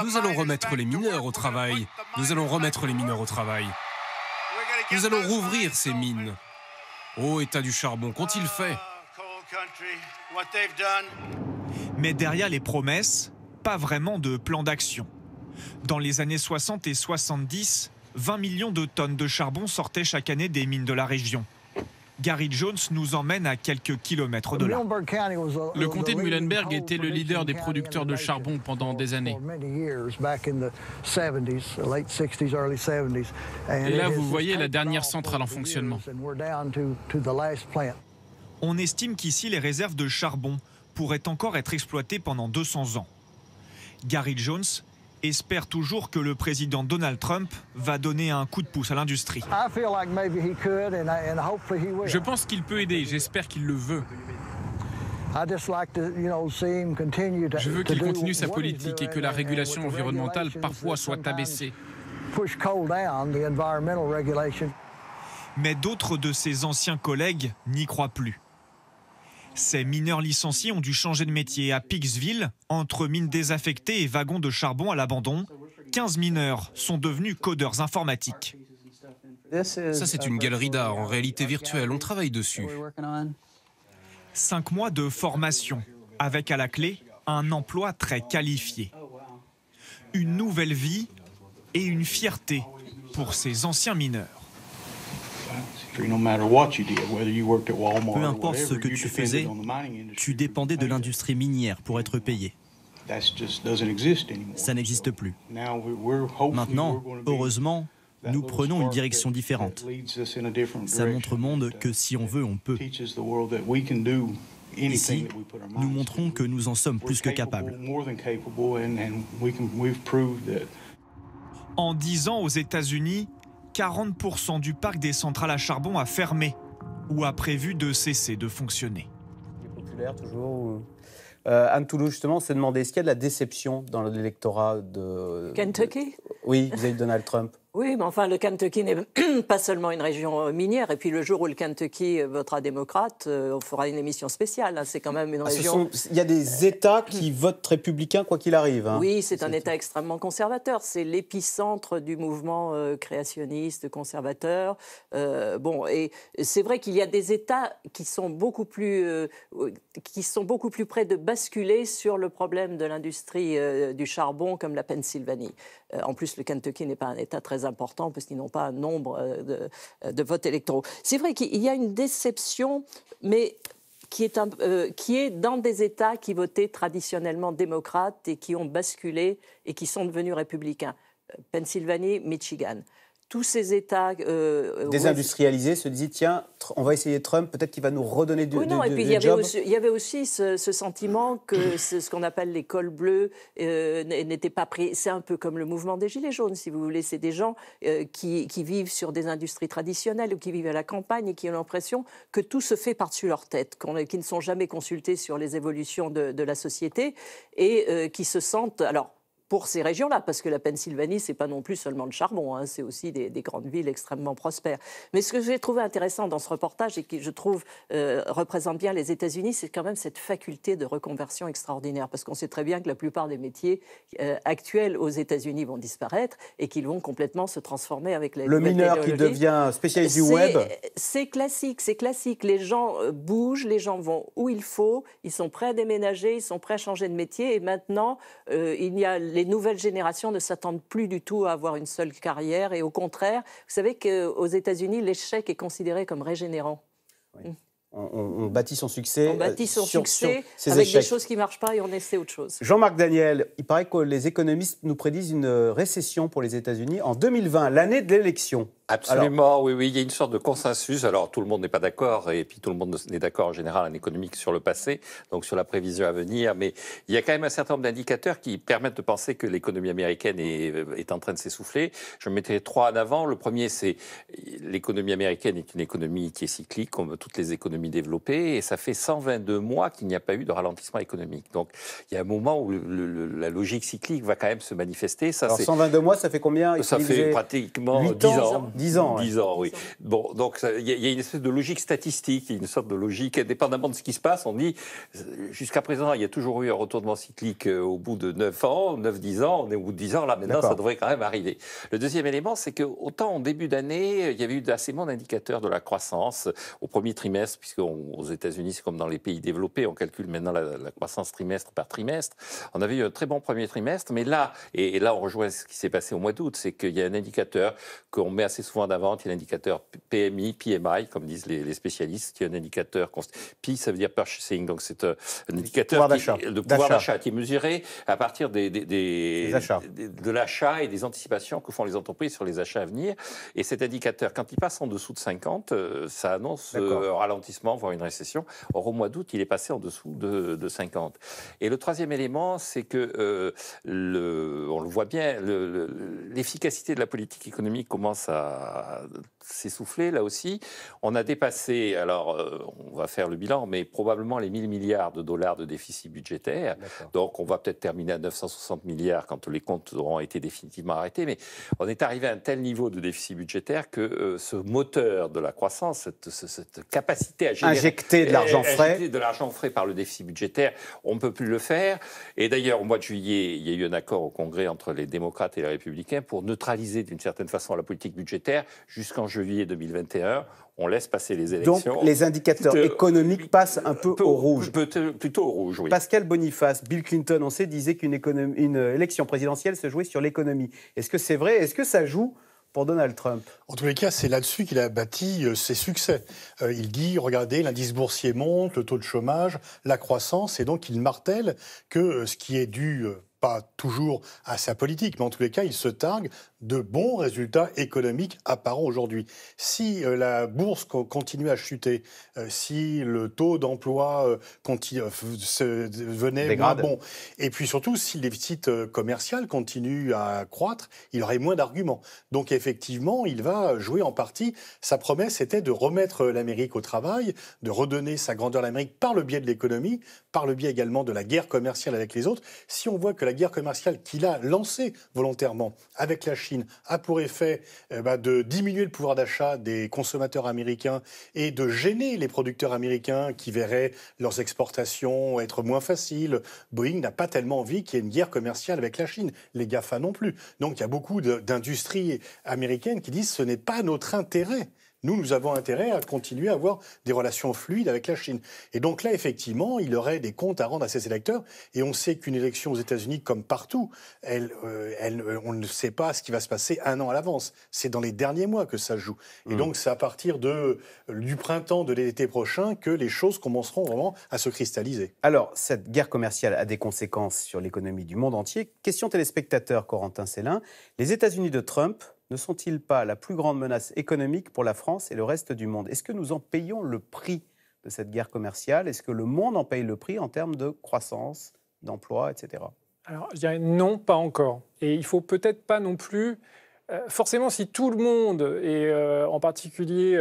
Nous allons remettre les mineurs au travail. Nous allons remettre les mineurs au travail. Nous allons rouvrir ces mines. Oh, état du charbon, qu'ont-ils ah, fait Mais derrière les promesses, pas vraiment de plan d'action. Dans les années 60 et 70, 20 millions de tonnes de charbon sortaient chaque année des mines de la région. Gary Jones nous emmène à quelques kilomètres de là. Le comté de Muhlenberg était le leader des producteurs de charbon pendant des années. Et là, vous voyez la dernière centrale en fonctionnement. On estime qu'ici, les réserves de charbon pourraient encore être exploitées pendant 200 ans. Gary Jones espère toujours que le président Donald Trump va donner un coup de pouce à l'industrie. Uh, Je pense qu'il peut aider, j'espère qu'il le veut. Je veux qu'il continue sa politique et que la régulation environnementale parfois soit abaissée. Mais d'autres de ses anciens collègues n'y croient plus. Ces mineurs licenciés ont dû changer de métier à Pixville, entre mines désaffectées et wagons de charbon à l'abandon. 15 mineurs sont devenus codeurs informatiques. Ça, c'est une galerie d'art en réalité virtuelle. On travaille dessus. Cinq mois de formation, avec à la clé un emploi très qualifié. Une nouvelle vie et une fierté pour ces anciens mineurs. Peu importe ce que tu faisais, tu dépendais de l'industrie minière pour être payé. Ça n'existe plus. Maintenant, heureusement, nous prenons une direction différente. Ça montre au monde uh, que si on veut, on peut. Ici, nous montrons que nous en sommes plus que capables. En disant aux États-Unis, 40% du parc des centrales à charbon a fermé ou a prévu de cesser de fonctionner. populaire toujours. Euh, Anne Toulouse, justement, s'est demandé est-ce qu'il y a de la déception dans l'électorat de. Kentucky Oui, vous avez Donald Trump. Oui, mais enfin, le Kentucky n'est pas seulement une région euh, minière. Et puis, le jour où le Kentucky euh, votera démocrate, euh, on fera une émission spéciale. Hein. C'est quand même une ah, région. Il y a des États qui votent républicains, quoi qu'il arrive. Hein. Oui, c'est un État extrêmement conservateur. C'est l'épicentre du mouvement créationniste, conservateur. bon, et c'est vrai qu'il y a des États qui sont beaucoup plus, qui sont beaucoup plus près de basculer sur le problème de l'industrie du charbon, comme la Pennsylvanie. Euh, en plus, le Kentucky n'est pas un État très important parce qu'ils n'ont pas un nombre euh, euh, de, votes électoraux. C'est vrai qu'il y a une déception, mais qui est, qui est, dans des États qui votaient traditionnellement démocrates et qui ont basculé et qui sont devenus républicains. Pennsylvanie, Michigan tous ces États. Euh, euh, Désindustrialisés se disaient tiens, on va essayer Trump, peut-être qu'il va nous redonner du. Oui, non, il y, avait aussi, ce, sentiment que ce, qu'on appelle l'école bleue euh, n'était pas pris. C'est un peu comme le mouvement des Gilets jaunes, si vous voulez. C'est des gens qui, vivent sur des industries traditionnelles ou qui vivent à la campagne et qui ont l'impression que tout se fait par-dessus leur tête, qui ne sont jamais consultés sur les évolutions de, de la société et qui se sentent. Alors, pour ces régions-là, parce que la Pennsylvanie, c'est pas non plus seulement le charbon, hein, c'est aussi des, grandes villes extrêmement prospères. Mais ce que j'ai trouvé intéressant dans ce reportage et qui, je trouve, euh, représente bien les États-Unis, c'est quand même cette faculté de reconversion extraordinaire, parce qu'on sait très bien que la plupart des métiers euh, actuels aux États-Unis vont disparaître et qu'ils vont complètement se transformer avec la Le mineur qui devient spécialiste du web. C'est classique, c'est classique. Les gens euh, bougent, les gens vont où il faut, ils sont prêts à déménager, ils sont prêts à changer de métier, et maintenant, il y a les les nouvelles générations ne s'attendent plus du tout à avoir une seule carrière. Et au contraire, vous savez qu'aux États-Unis, l'échec est considéré comme régénérant. Hum on, bâtit son succès. On bâtit euh, son succès avec des choses qui ne marchent pas et on essaie autre chose. Jean-Marc Daniel, il paraît que les économistes nous prédisent une euh, récession pour les États-Unis en 2020, l'année de l'élection. Absolument, oui, oui, il y a une sorte de consensus. Alors tout le monde n'est pas d'accord, et puis tout le monde n'est d'accord en général en économique sur le passé, donc sur la prévision à venir, mais il y a quand même un certain nombre d'indicateurs qui permettent de penser que l'économie américaine est, euh, en train de s'essouffler. Je mettrai trois en avant. Le premier, c'est l'économie américaine est une économie qui est cyclique, comme toutes les économies développé et ça fait 122 mois qu'il n'y a pas eu de ralentissement économique. Donc il y a un moment où la logique cyclique va quand même se manifester. Ça, Alors 122 mois, ça fait combien Ça fait pratiquement 10 ans. 10 ans, 10 ans, oui. Bon, donc il y, a une espèce de logique statistique, une sorte de logique, indépendamment de ce qui se passe, on dit, jusqu'à présent, il y a toujours eu un retournement cyclique euh, au bout de 9 ans, 9-10 ans, on est au bout de 10 ans, là maintenant, ça devrait quand même arriver. Le deuxième élément, c'est que autant en début d'année, il y avait eu assez moins d'indicateurs de la croissance au premier trimestre, aux États-Unis, c'est comme dans les pays développés, on calcule maintenant la, croissance trimestre par trimestre. On avait eu un très bon premier trimestre, mais là, et, là on rejoint ce qui s'est passé au mois d'août, c'est qu'il y a un indicateur qu'on met assez souvent d'avant. il y a l'indicateur PMI, PMI, comme disent les, les spécialistes, qui est un indicateur. Pi, ça veut dire purchasing, donc c'est euh, un, indicateur de pouvoir d'achat qui est mesuré à partir des, de l'achat et des anticipations que font les entreprises sur les achats à venir. Et cet indicateur, quand il passe en dessous de 50, euh, ça annonce euh, un ralentissement voire une récession. Or, au mois d'août, il est passé en dessous de, 50. Et le troisième élément, c'est que, euh, le, on le voit bien, l'efficacité de la politique économique commence à s'essouffler là aussi. On a dépassé, alors euh, on va faire le bilan, mais probablement les 1000 milliards de dollars de déficit budgétaire. Donc on va peut-être terminer à 960 milliards quand les comptes auront été définitivement arrêtés. Mais on est arrivé à un tel niveau de déficit budgétaire que euh, ce moteur de la croissance, cette, capacité à injecter de l'argent euh, frais, de l'argent frais par le déficit budgétaire, on ne peut plus le faire. Et d'ailleurs au mois de juillet, il y a eu un accord au Congrès entre les démocrates et les républicains pour neutraliser d'une certaine façon la politique budgétaire jusqu'en juin juillet 2021, on laisse passer les élections. Donc les indicateurs économiques passent un peu, au rouge. plutôt au rouge, oui. Pascal Boniface, Bill Clinton, on sait, disait qu'une une élection présidentielle se jouait sur l'économie. Est-ce que c'est vrai Est-ce que ça joue pour Donald Trump. En tous les cas, c'est là-dessus qu'il a bâti euh, ses succès. Euh, il dit, regardez, l'indice boursier monte, le taux de chômage, la croissance, et donc il martèle que euh, ce qui est dû pas toujours à sa politique, mais en tous les cas, il se targue de bons résultats économiques apparents aujourd'hui. Si euh, la bourse continuait continue à chuter, euh, si le taux d'emploi euh, venait moins bon, et puis surtout si le déficit commercial continue à croître, il aurait moins d'arguments. Donc effectivement, il va jouer en partie. Sa promesse était de remettre l'Amérique au travail, de redonner sa grandeur à l'Amérique par le biais de l'économie, par le biais également de la guerre commerciale avec les autres. Si on voit que la guerre commerciale qu'il a lancée volontairement avec la Chine, Chine a pour effet euh, bah, de diminuer le pouvoir d'achat des consommateurs américains et de gêner les producteurs américains qui verraient leurs exportations être moins faciles. Boeing n'a pas tellement envie qu'il y ait une guerre commerciale avec la Chine, les GAFA non plus. Donc il y a beaucoup d'industries américaines qui disent ce n'est pas notre intérêt nous, nous avons intérêt à continuer à avoir des relations fluides avec la Chine. Et donc là, effectivement, il aurait des comptes à rendre à ses électeurs. Et on sait qu'une élection aux États-Unis, comme partout, euh, euh, on ne sait pas ce qui va se passer un an à l'avance. C'est dans les derniers mois que ça joue. Et mm. donc, c'est à partir de, euh, du printemps de l'été prochain que les choses commenceront vraiment à se cristalliser. Alors, cette guerre commerciale a des conséquences sur l'économie du monde entier. Question téléspectateur Corentin Célin. Les États-Unis de Trump ne sont-ils pas la plus grande menace économique pour la France et le reste du monde Est-ce que nous en payons le prix de cette guerre commerciale Est-ce que le monde en paye le prix en termes de croissance, d'emploi, etc. Alors, je dirais non, pas encore. Et il faut peut-être pas non plus euh, forcément, si tout le monde, et euh, en particulier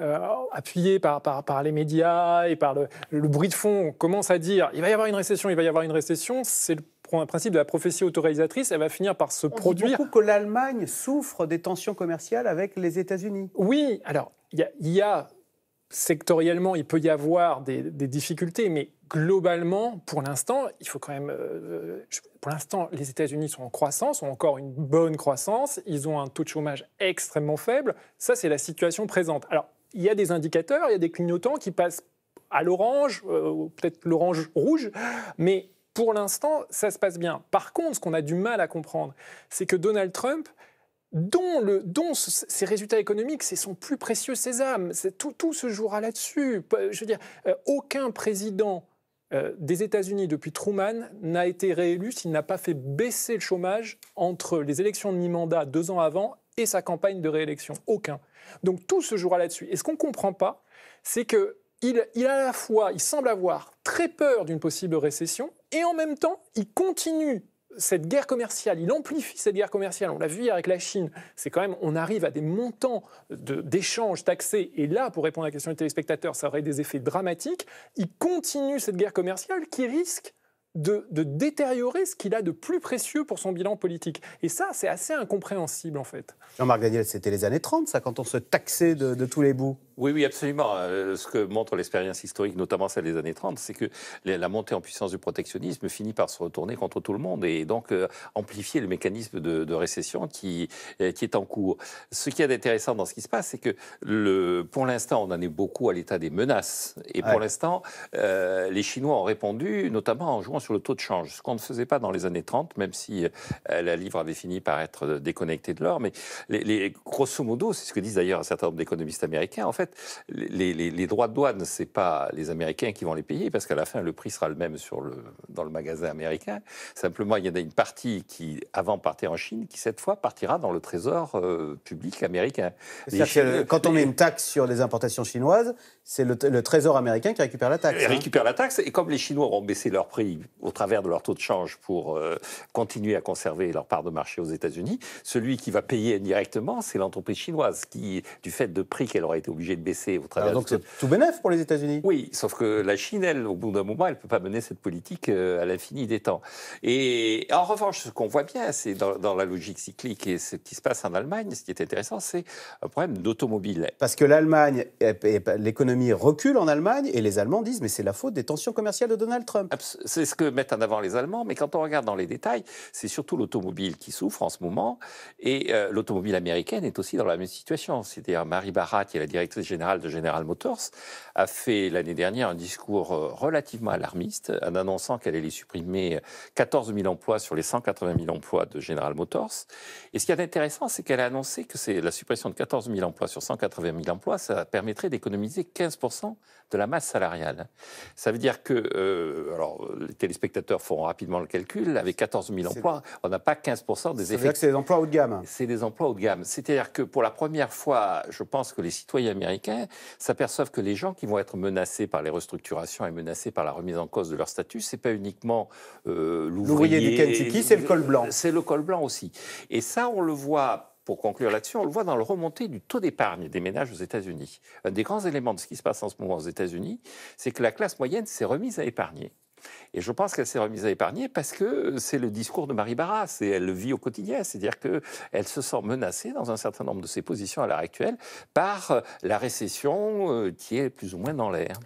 euh, appuyé par, par, les médias et par le, le, bruit de fond, commence à dire il va y avoir une récession, il va y avoir une récession, c'est le un principe de la prophétie autoréalisatrice, elle va finir par se On produire. Dit beaucoup que l'Allemagne souffre des tensions commerciales avec les États-Unis. Oui, alors il y, a sectoriellement, il peut y avoir des, difficultés, mais globalement, pour l'instant, il faut quand même. Euh, pour l'instant, les États-Unis sont en croissance, ont encore une bonne croissance, ils ont un taux de chômage extrêmement faible. Ça, c'est la situation présente. Alors, il y a des indicateurs, il y a des clignotants qui passent à l'orange, euh, peut-être l'orange rouge, mais pour l'instant, ça se passe bien. Par contre, ce qu'on a du mal à comprendre, c'est que Donald Trump, dont, ses résultats économiques, c'est son plus précieux sésame, tout, tout se jouera là-dessus. Je veux dire, euh, aucun président euh, des États-Unis depuis Truman n'a été réélu s'il n'a pas fait baisser le chômage entre les élections de mi-mandat deux ans avant et sa campagne de réélection. Aucun. Donc tout se jouera là-dessus. Et ce qu'on ne comprend pas, c'est que il, a à la fois, il semble avoir très peur d'une possible récession et en même temps, il continue cette guerre commerciale, il amplifie cette guerre commerciale. On l'a vu avec la Chine. C'est quand même, on arrive à des montants d'échanges taxés. Et là, pour répondre à la question des téléspectateurs, ça aurait des effets dramatiques. Il continue cette guerre commerciale qui risque de, détériorer ce qu'il a de plus précieux pour son bilan politique. Et ça, c'est assez incompréhensible en fait. Jean-Marc Daniel, c'était les années 30, ça, quand on se taxait de tous les bouts. Oui, oui, absolument. Euh, ce que montre l'expérience historique, notamment celle des années 30, c'est que la montée en puissance du protectionnisme finit par se retourner contre tout le monde et donc euh, amplifier le mécanisme de, récession qui, euh, qui est en cours. Ce qui est intéressant dans ce qui se passe, c'est que le, pour l'instant, on en est beaucoup à l'état des menaces. Et pour l'instant, les Chinois ont répondu, notamment en jouant sur le taux de change, ce qu'on ne faisait pas dans les années 30, même si la livre avait fini par être déconnectée de l'or. Mais les, grosso modo, c'est ce que disent d'ailleurs un certain nombre d'économistes américains, en fait, les, droits de douane, ce n'est pas les Américains qui vont les payer, parce qu'à la fin, le prix sera le même sur le, dans le magasin américain. Simplement, il y en a une partie qui, avant, partait en Chine, qui cette fois partira dans le trésor euh, public américain. quand on met une taxe sur les importations chinoises, c'est le, Trésor américain qui récupère la taxe. Il hein. récupère la taxe, et comme les Chinois auront baissé leur prix au travers de leur taux de change pour euh, continuer à conserver leur part de marché aux États-Unis, celui qui va payer indirectement, c'est l'entreprise chinoise, qui, du fait de prix qu'elle aurait été obligée de baisser au travers. Alors donc c'est tout bénéf pour les États-Unis. Oui, sauf que la Chine, elle, au bout d'un moment, elle ne peut pas mener cette politique euh, à l'infini des temps. Et en revanche, ce qu'on voit bien, c'est dans, dans, la logique cyclique et ce qui se passe en Allemagne, ce qui est intéressant, c'est un problème d'automobile. Parce que l'Allemagne, l'économie l'économie recule en Allemagne et les Allemands disent mais c'est la faute des tensions commerciales de Donald Trump. C'est ce que mettent en avant les Allemands, mais quand on regarde dans les détails, c'est surtout l'automobile qui souffre en ce moment et euh, l'automobile américaine est aussi dans la même situation. C'est-à-dire Marie Barat, qui est la directrice générale de General Motors, a fait l'année dernière un discours euh, relativement alarmiste en annonçant qu'elle allait supprimer 14 000 emplois sur les 180 000 emplois de General Motors. Et ce qui est intéressant, c'est qu'elle a annoncé que c'est la suppression de 14 000 emplois sur 180 000 emplois, ça permettrait d'économiser 15 15% de la masse salariale. Ça veut dire que, euh, alors les téléspectateurs feront rapidement le calcul, avec 14 000 emplois, on n'a pas 15% des effets... C'est-à-dire que c'est des emplois haut de gamme. C'est des emplois haut de gamme. C'est-à-dire que pour la première fois, je pense que les citoyens américains s'aperçoivent que les gens qui vont être menacés par les restructurations et menacés par la remise en cause de leur statut, c'est pas uniquement euh, l'ouvrier du Kentucky, c'est le col blanc. C'est le col blanc aussi. Et ça, on le voit pour conclure là-dessus, on le voit dans le remontée du taux d'épargne des ménages aux États-Unis. Un des grands éléments de ce qui se passe en ce moment aux États-Unis, c'est que la classe moyenne s'est remise à épargner. Et je pense qu'elle s'est remise à épargner parce que c'est le discours de Marie Barras et elle le vit au quotidien. C'est-à-dire qu'elle se sent menacée dans un certain nombre de ses positions à l'heure actuelle par la récession euh, qui est plus ou moins dans l'air.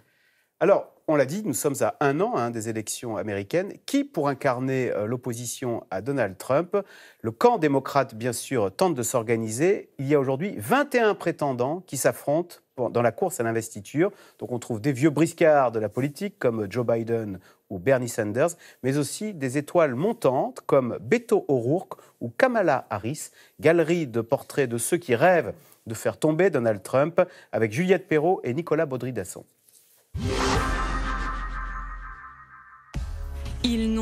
Alors, on l'a dit, nous sommes à un an hein, des élections américaines. Qui pour incarner euh, l'opposition à Donald Trump Le camp démocrate, bien sûr, tente de s'organiser. Il y a aujourd'hui 21 prétendants qui s'affrontent dans la course à l'investiture. Donc on trouve des vieux briscards de la politique comme Joe Biden ou Bernie Sanders, mais aussi des étoiles montantes comme Beto O'Rourke ou Kamala Harris, galerie de portraits de ceux qui rêvent de faire tomber Donald Trump avec Juliette Perrault et Nicolas Baudry-Dasson.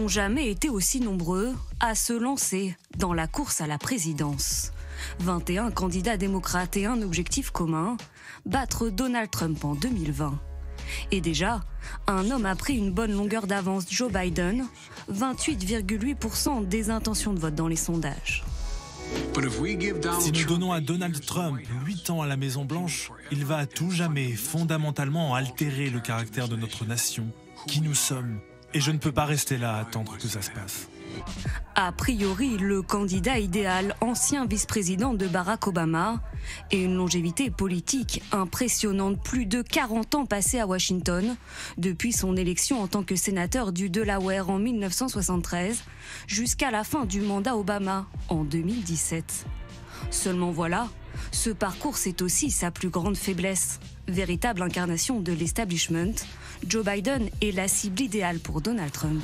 jamais été aussi nombreux à se lancer dans la course à la présidence. 21 candidats démocrates et un objectif commun, battre Donald Trump en 2020. Et déjà, un homme a pris une bonne longueur d'avance, Joe Biden, 28,8% des intentions de vote dans les sondages. Si nous donnons à Donald Trump 8 ans à la Maison-Blanche, il va à tout jamais fondamentalement altérer le caractère de notre nation, qui nous sommes, et je ne peux pas rester là à attendre que ça se passe. A priori, le candidat idéal, ancien vice-président de Barack Obama, et une longévité politique impressionnante, plus de 40 ans passés à Washington, depuis son élection en tant que sénateur du Delaware en 1973, jusqu'à la fin du mandat Obama en 2017. Seulement voilà, ce parcours c'est aussi sa plus grande faiblesse, véritable incarnation de l'establishment, Joe Biden est la cible idéale pour Donald Trump.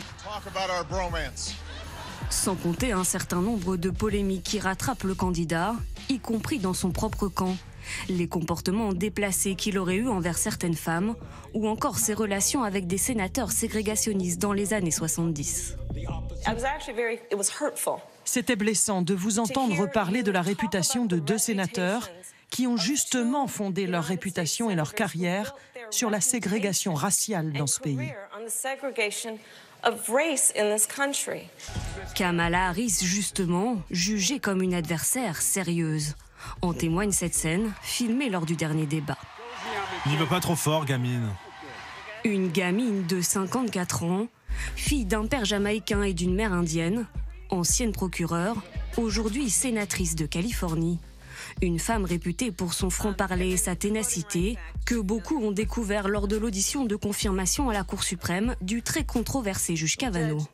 Sans compter un certain nombre de polémiques qui rattrapent le candidat, y compris dans son propre camp. Les comportements déplacés qu'il aurait eus envers certaines femmes, ou encore ses relations avec des sénateurs ségrégationnistes dans les années 70. C'était blessant de vous entendre parler de la réputation de deux sénateurs qui ont justement fondé leur réputation et leur carrière sur la ségrégation raciale dans ce pays. Kamala Harris, justement, jugée comme une adversaire sérieuse. En témoigne cette scène, filmée lors du dernier débat. N'y va pas trop fort, gamine. Une gamine de 54 ans, fille d'un père jamaïcain et d'une mère indienne, ancienne procureure, aujourd'hui sénatrice de Californie. Une femme réputée pour son franc-parler et sa ténacité, que beaucoup ont découvert lors de l'audition de confirmation à la Cour suprême du très controversé juge Kavanaugh.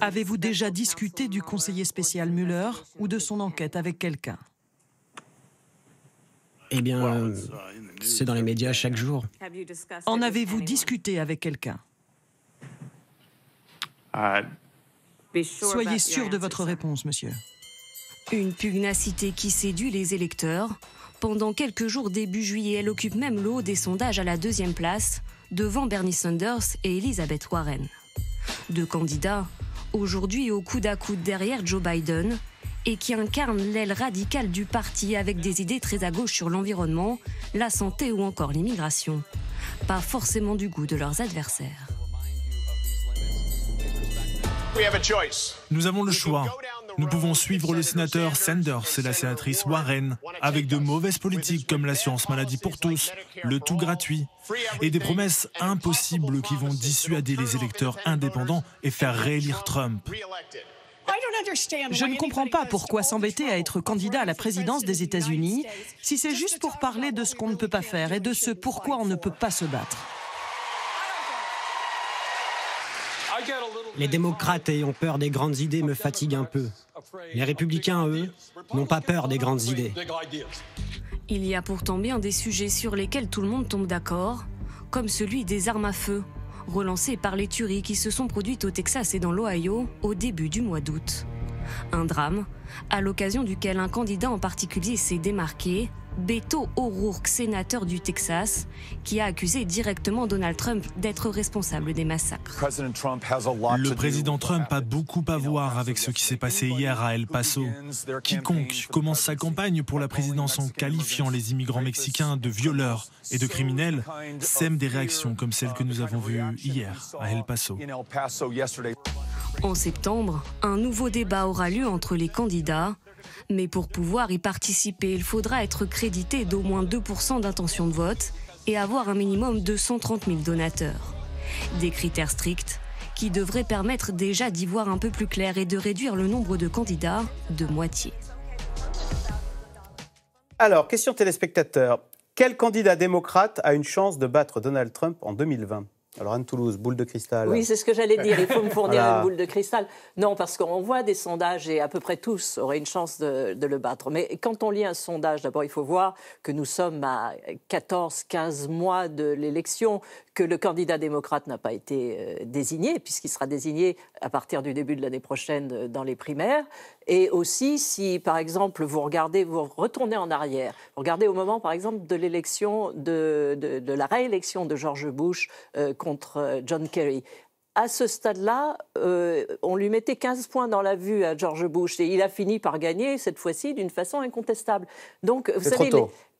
Avez-vous déjà discuté du conseiller spécial Mueller ou de son enquête avec quelqu'un Eh bien, c'est dans les médias chaque jour. En avez-vous discuté avec quelqu'un ah. Soyez sûr de votre réponse, monsieur. Une pugnacité qui séduit les électeurs. Pendant quelques jours début juillet, elle occupe même le des sondages à la deuxième place, devant Bernie Sanders et Elizabeth Warren. Deux candidats, aujourd'hui au coude à coude derrière Joe Biden, et qui incarnent l'aile radicale du parti avec des idées très à gauche sur l'environnement, la santé ou encore l'immigration. Pas forcément du goût de leurs adversaires. Nous avons le choix. Nous pouvons suivre le sénateur Sanders et la sénatrice Warren avec de mauvaises politiques comme l'assurance maladie pour tous, le tout gratuit et des promesses impossibles qui vont dissuader les électeurs indépendants et faire réélire Trump. Je ne comprends pas pourquoi s'embêter à être candidat à la présidence des États-Unis si c'est juste pour parler de ce qu'on ne peut pas faire et de ce pourquoi on ne peut pas se battre. Les démocrates ayant peur des grandes idées me fatiguent un peu. Les républicains, eux, n'ont pas peur des grandes idées. Il y a pourtant bien des sujets sur lesquels tout le monde tombe d'accord, comme celui des armes à feu, relancé par les tueries qui se sont produites au Texas et dans l'Ohio au début du mois d'août. Un drame, à l'occasion duquel un candidat en particulier s'est démarqué, Beto O'Rourke, sénateur du Texas, qui a accusé directement Donald Trump d'être responsable des massacres. Le président Trump a beaucoup à voir avec ce qui s'est passé hier à El Paso. Quiconque commence sa campagne pour la présidence en qualifiant les immigrants mexicains de violeurs et de criminels sème des réactions comme celles que nous avons vues hier à El Paso. En septembre, un nouveau débat aura lieu entre les candidats mais pour pouvoir y participer, il faudra être crédité d'au moins 2% d'intention de vote et avoir un minimum de 130 000 donateurs. Des critères stricts qui devraient permettre déjà d'y voir un peu plus clair et de réduire le nombre de candidats de moitié. Alors, question téléspectateur. Quel candidat démocrate a une chance de battre Donald Trump en 2020 alors Anne-Toulouse, boule de cristal. Oui, c'est ce que j'allais dire. Il faut me fournir une boule de cristal. Non, parce qu'on voit des sondages et à peu près tous auraient une chance de, de le battre. Mais quand on lit un sondage, d'abord, il faut voir que nous sommes à 14-15 mois de l'élection, que le candidat démocrate n'a pas été euh, désigné, puisqu'il sera désigné à partir du début de l'année prochaine euh, dans les primaires. Et aussi, si par exemple vous regardez, vous retournez en arrière, regardez au moment par exemple de l'élection, de, la réélection de George Bush euh, contre euh, John Kerry, à ce stade-là, euh, on lui mettait 15 points dans la vue à George Bush et il a fini par gagner, cette fois-ci, d'une façon incontestable. Donc, vous savez,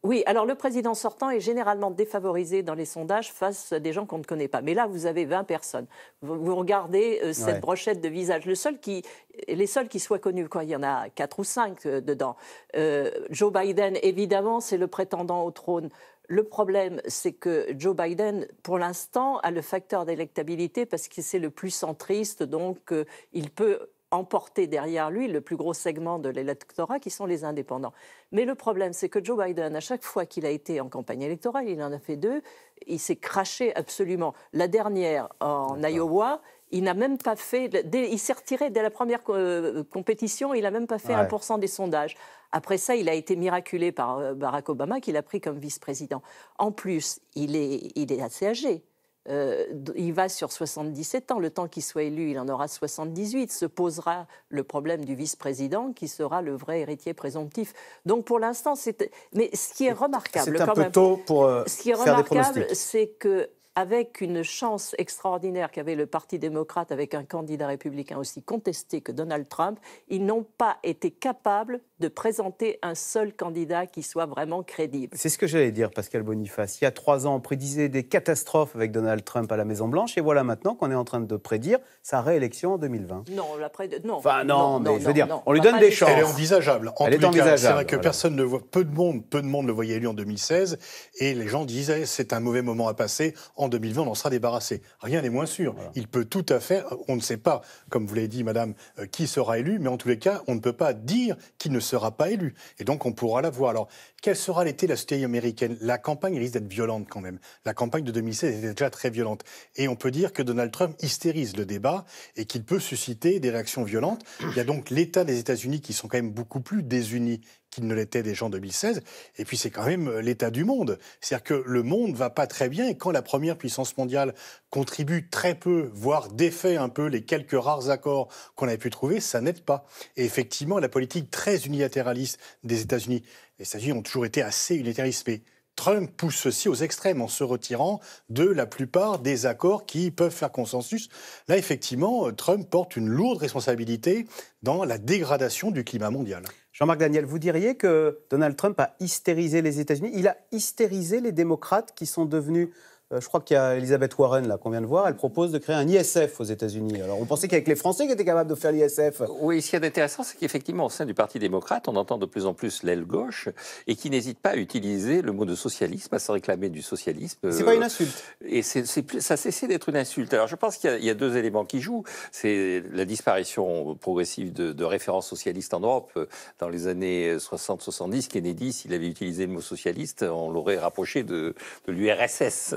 oui, alors le président sortant est généralement défavorisé dans les sondages face à des gens qu'on ne connaît pas. Mais là, vous avez 20 personnes. Vous, regardez euh, cette brochette de visages. les seuls qui soient connus, quoi, il y en a 4 ou 5 euh, dedans. Euh, Joe Biden, évidemment, c'est le prétendant au trône. Le problème, c'est que Joe Biden, pour l'instant, a le facteur d'électabilité parce qu'il c'est le plus centriste, donc il peut emporter derrière lui le plus gros segment de l'électorat qui sont les indépendants. Mais le problème, c'est que Joe Biden, à chaque fois qu'il a été en campagne électorale, il en a fait deux, il s'est craché absolument. La dernière en Iowa, il n'a même pas fait. il s'est retiré dès la première euh, compétition, il n'a même pas fait 1% des sondages. Après ça, il a été miraculé par euh, Barack Obama, qu'il a pris comme vice-président. En plus, il est, il est assez âgé. Euh, il va sur 77 ans. Le temps qu'il soit élu, il en aura 78. Se posera le problème du vice-président qui sera le vrai héritier présomptif. Donc pour l'instant, c'est. Mais ce qui est remarquable. C'est un peu tôt pour. Euh, ce qui est remarquable, c'est que avec une chance extraordinaire qu'avait le Parti démocrate avec un candidat républicain aussi contesté que Donald Trump, ils n'ont pas été capables de présenter un seul candidat qui soit vraiment crédible. C'est ce que j'allais dire, Pascal Boniface. Il y a trois ans, on prédisait des catastrophes avec Donald Trump à la Maison-Blanche, et voilà maintenant qu'on est en train de prédire sa réélection en 2020. Non, la non. Enfin, non, mais je veux dire, on lui donne des chances. Elle est envisageable. est C'est vrai que personne ne voit, peu de monde, peu de monde le voyait élu en 2016, et les gens disaient c'est un mauvais moment à passer, en 2020 on en sera débarrassé. Rien n'est moins sûr. Il peut tout à fait, on ne sait pas, comme vous l'avez dit, madame, euh, qui sera élu, mais en tous les cas, on ne peut pas dire qu'il ne sera pas élu. Et donc, on pourra la voir. Alors, quelle sera l'été la société américaine La campagne risque d'être violente quand même. La campagne de 2016 était déjà très violente. Et on peut dire que Donald Trump hystérise le débat et qu'il peut susciter des réactions violentes. Il y a donc l'État des États-Unis qui sont quand même beaucoup plus désunis il ne l'était déjà en 2016. Et puis c'est quand même euh, l'état du monde. C'est-à-dire que le monde va pas très bien et quand la première puissance mondiale contribue très peu, voire défait un peu les quelques rares accords qu'on avait pu trouver, ça n'aide pas. Et effectivement, la politique très unilatéraliste des États-Unis, les États-Unis ont toujours été assez unilatéralistes, mais Trump pousse ceci aux extrêmes en se retirant de la plupart des accords qui peuvent faire consensus. Là, effectivement, euh, Trump porte une lourde responsabilité dans la dégradation du climat mondial. Jean-Marc Daniel, vous diriez que Donald Trump a hystérisé les États-Unis, il a hystérisé les démocrates qui sont devenus euh, je crois qu'il y a Elisabeth Warren, là, qu'on vient de voir, elle propose de créer un ISF aux États-Unis. Alors, on pensait qu'avec les Français qui étaient capables de faire l'ISF. Oui, ce qui est intéressant, c'est qu'effectivement, au sein du Parti démocrate, on entend de plus en plus l'aile gauche et qui n'hésite pas à utiliser le mot de socialisme, à se réclamer du socialisme. C'est pas une euh, insulte. Et c'est, a ça d'être une insulte. Alors, je pense qu'il y a, deux éléments qui jouent. C'est la disparition progressive de, références socialistes en Europe. Euh, dans les années 60-70, Kennedy, s'il avait utilisé le mot socialiste, on l'aurait rapproché de, de l'URSS.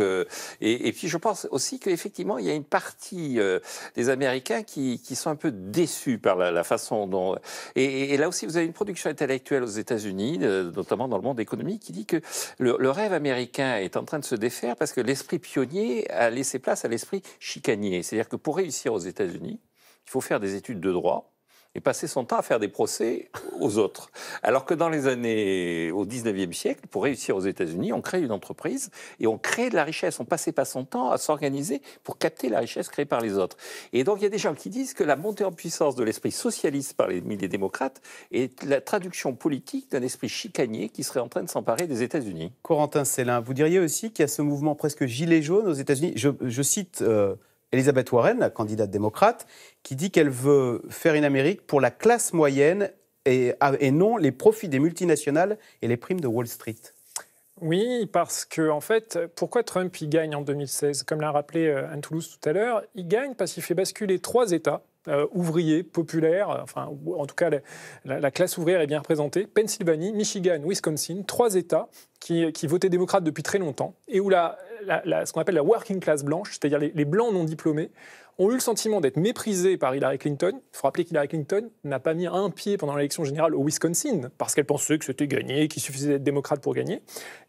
Euh, et, puis je pense aussi qu'effectivement, il y a une partie euh, des Américains qui, sont un peu déçus par la, façon dont. Et, là aussi, vous avez une production intellectuelle aux États-Unis, euh, notamment dans le monde économique, qui dit que le, le, rêve américain est en train de se défaire parce que l'esprit pionnier a laissé place à l'esprit chicanier. C'est-à-dire que pour réussir aux États-Unis, il faut faire des études de droit et passait son temps à faire des procès aux autres. Alors que dans les années, au 19e siècle, pour réussir aux États-Unis, on crée une entreprise et on crée de la richesse. On passait pas son temps à s'organiser pour capter la richesse créée par les autres. Et donc il y a des gens qui disent que la montée en puissance de l'esprit socialiste par les, les démocrates est la traduction politique d'un esprit chicanier qui serait en train de s'emparer des États-Unis. Corentin Célin, vous diriez aussi qu'il y a ce mouvement presque gilet jaune aux États-Unis. Je, cite. Euh, Elizabeth Warren, la candidate démocrate, qui dit qu'elle veut faire une Amérique pour la classe moyenne et, ah, et, non les profits des multinationales et les primes de Wall Street. Oui, parce que en fait, pourquoi Trump il gagne en 2016 Comme l'a rappelé euh, Anne Toulouse tout à l'heure, il gagne parce qu'il fait basculer trois États euh, ouvrier ouvriers, populaires, enfin, en tout cas, la, classe ouvrière est bien représentée. Pennsylvanie, Michigan, Wisconsin, trois États qui, qui votaient démocrate depuis très longtemps et où la, ce qu'on appelle la working class blanche, c'est-à-dire les, blancs non diplômés, ont eu le sentiment d'être méprisés par Hillary Clinton. Il faut rappeler qu'Hillary Clinton n'a pas mis un pied pendant l'élection générale au Wisconsin parce qu'elle pensait que c'était gagné, qu'il suffisait d'être démocrate pour gagner.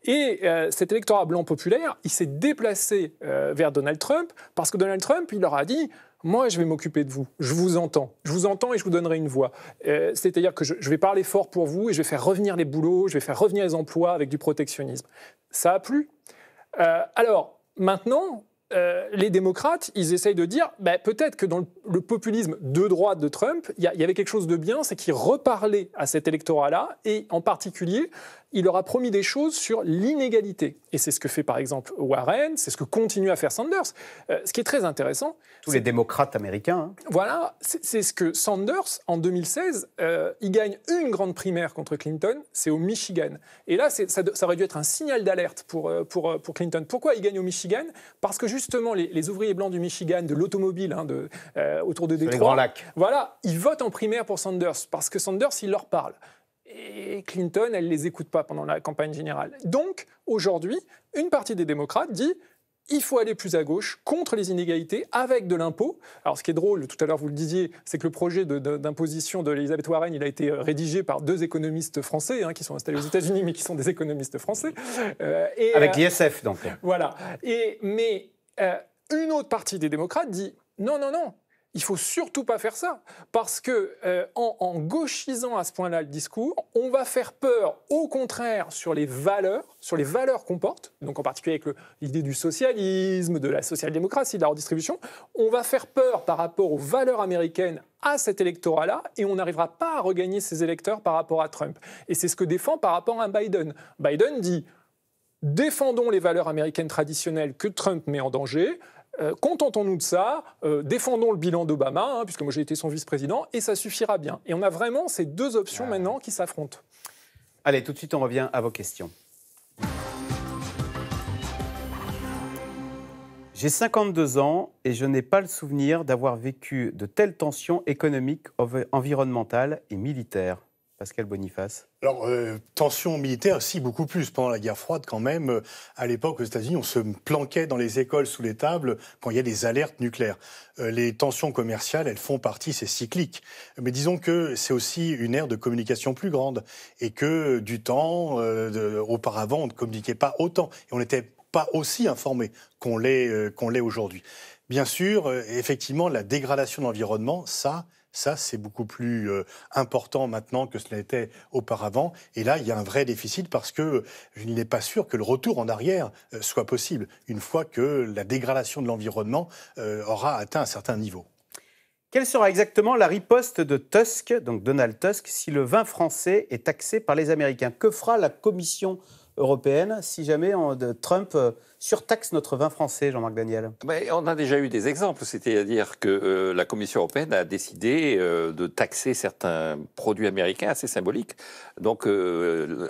Et euh, cet électorat blanc populaire, il s'est déplacé euh, vers Donald Trump parce que Donald Trump, il leur a dit moi, je vais m'occuper de vous. Je vous entends. Je vous entends et je vous donnerai une voix. Euh, c'est-à-dire que je, vais parler fort pour vous et je vais faire revenir les boulots, je vais faire revenir les emplois avec du protectionnisme. Ça a plu. Euh, alors, maintenant, euh, les démocrates, ils essayent de dire ben, peut-être que dans le, populisme de droite de Trump, il y, y, avait quelque chose de bien, c'est qu'il reparlait à cet électorat-là et en particulier il leur a promis des choses sur l'inégalité. Et c'est ce que fait par exemple Warren, c'est ce que continue à faire Sanders. Euh, ce qui est très intéressant. Tous les démocrates américains. Hein. Voilà, c'est ce que Sanders, en 2016, euh, il gagne une grande primaire contre Clinton, c'est au Michigan. Et là, ça, ça, aurait dû être un signal d'alerte pour, euh, pour, pour, Clinton. Pourquoi il gagne au Michigan Parce que justement, les, ouvriers blancs du Michigan, de l'automobile, hein, autour de Détroit. Les Grands Lacs. Voilà, ils votent en primaire pour Sanders, parce que Sanders, il leur parle. Et Clinton, elle ne les écoute pas pendant la campagne générale. Donc, aujourd'hui, une partie des démocrates dit il faut aller plus à gauche contre les inégalités avec de l'impôt. Alors ce qui est drôle, tout à l'heure vous le disiez, c'est que le projet d'imposition de, de, Warren, il a été euh, rédigé par deux économistes français hein, qui sont installés aux États-Unis mais qui sont des économistes français. Euh, et, avec euh, l'ISF donc. Voilà. Et, mais une autre partie des démocrates dit non, non, non, il faut surtout pas faire ça, parce que euh, en, gauchisant à ce point-là le discours, on va faire peur, au contraire, sur les valeurs, sur les valeurs qu'on porte, donc en particulier avec l'idée du socialisme, de la social-démocratie, de la redistribution, on va faire peur par rapport aux valeurs américaines à cet électorat-là, et on n'arrivera pas à regagner ces électeurs par rapport à Trump. Et c'est ce que défend par rapport à Biden. Biden dit défendons les valeurs américaines traditionnelles que Trump met en danger, euh, contentons-nous de ça, euh, défendons le bilan d'Obama, hein, puisque moi j'ai été son vice-président, et ça suffira bien. Et on a vraiment ces deux options ah. maintenant qui s'affrontent. Allez, tout de suite, on revient à vos questions. J'ai 52 ans et je n'ai pas le souvenir d'avoir vécu de telles tensions économiques, environnementales et militaires. Pascal Boniface Alors, euh, tension militaire, si, beaucoup plus. Pendant la guerre froide, quand même, euh, à l'époque, aux États-Unis, on se planquait dans les écoles sous les tables quand il y a des alertes nucléaires. Euh, les tensions commerciales, elles font partie, c'est cyclique. Mais disons que c'est aussi une ère de communication plus grande et que du temps, euh, auparavant, on ne communiquait pas autant et on n'était pas aussi informé qu'on l'est aujourd'hui. Bien sûr, effectivement, la dégradation de l'environnement, ça, ça, c'est beaucoup plus euh, important maintenant que ce n'était auparavant. Et là, il y a un vrai déficit parce que je suis pas sûr que le retour en arrière euh, soit possible une fois que la dégradation de l'environnement euh, aura atteint un certain niveau. Quelle sera exactement la riposte de Tusk, donc Donald Tusk, si le vin français est taxé par les Américains Que fera la Commission européenne si jamais euh, Trump euh, surtaxe notre vin français, Jean-Marc Daniel On a déjà eu des exemples, c'est-à-dire que euh, la Commission européenne a décidé de taxer certains produits américains assez symboliques. Donc, à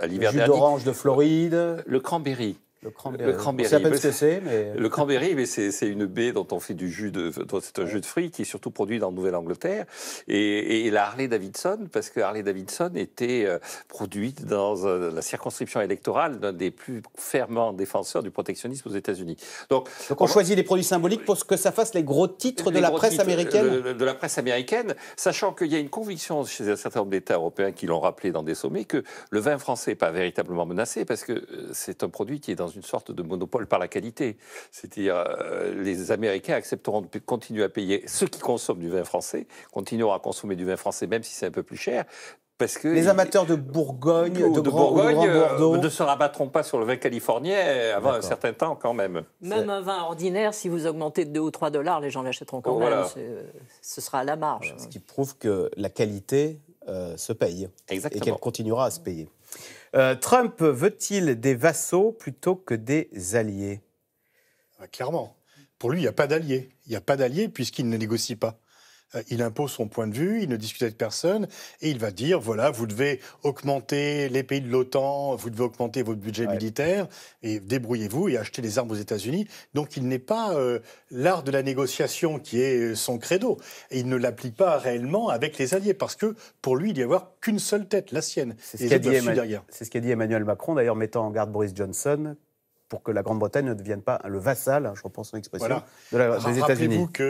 l'hiver dernier. d'orange de Floride. Le cranberry. Le cranberry. Le cranberry. c'est, mais... Le cranberry, mais c'est une baie dont on fait du jus de... C'est un jus de fruits qui est surtout produit dans Nouvelle-Angleterre. Et, et, la Harley-Davidson, parce que Harley-Davidson était euh, produite dans euh, la circonscription électorale d'un des plus fervents défenseurs du protectionnisme aux États-Unis. Donc, on, choisit des produits symboliques pour que ça fasse les gros titres de la presse américaine de, de la presse américaine, sachant qu'il y a une conviction chez un certain nombre d'États européens qui l'ont rappelé dans des sommets, que le vin français n'est pas véritablement menacé, parce que euh, c'est un produit qui est dans une sorte de monopole par la qualité. C'est-à-dire, euh, les Américains accepteront de continuer à payer ceux qui consomment du vin français, continueront à consommer du vin français même si c'est un peu plus cher, parce que les amateurs de Bourgogne, de, euh, ne se rabattront pas sur le vin californien avant un certain temps quand même. Même un vin ordinaire, si vous augmentez de 2 ou 3 dollars, les gens l'achèteront quand même. Ce sera à la marge. Ce qui prouve que la qualité euh, se paye et qu'elle continuera à se payer. Euh, Trump veut-il des vassaux plutôt que des alliés ah, Clairement. Pour lui, il n'y a pas d'alliés. Il n'y a pas d'alliés puisqu'il ne négocie pas. Euh, il impose son point de vue, il ne discute avec personne, et il va dire, voilà, vous devez augmenter les pays de l'OTAN, vous devez augmenter votre budget militaire, et débrouillez-vous et achetez des armes aux États-Unis. Donc il n'est pas euh, l'art de la négociation qui est euh, son credo. Et il ne l'applique pas réellement avec les alliés, parce que pour lui, il n'y a avoir qu'une seule tête, la sienne. C'est ce qu'a dit Emmanuel Macron, d'ailleurs, mettant en garde Boris Johnson pour que la Grande-Bretagne ne devienne pas le vassal, hein, je reprends son expression, des États-Unis. Rappelez-vous que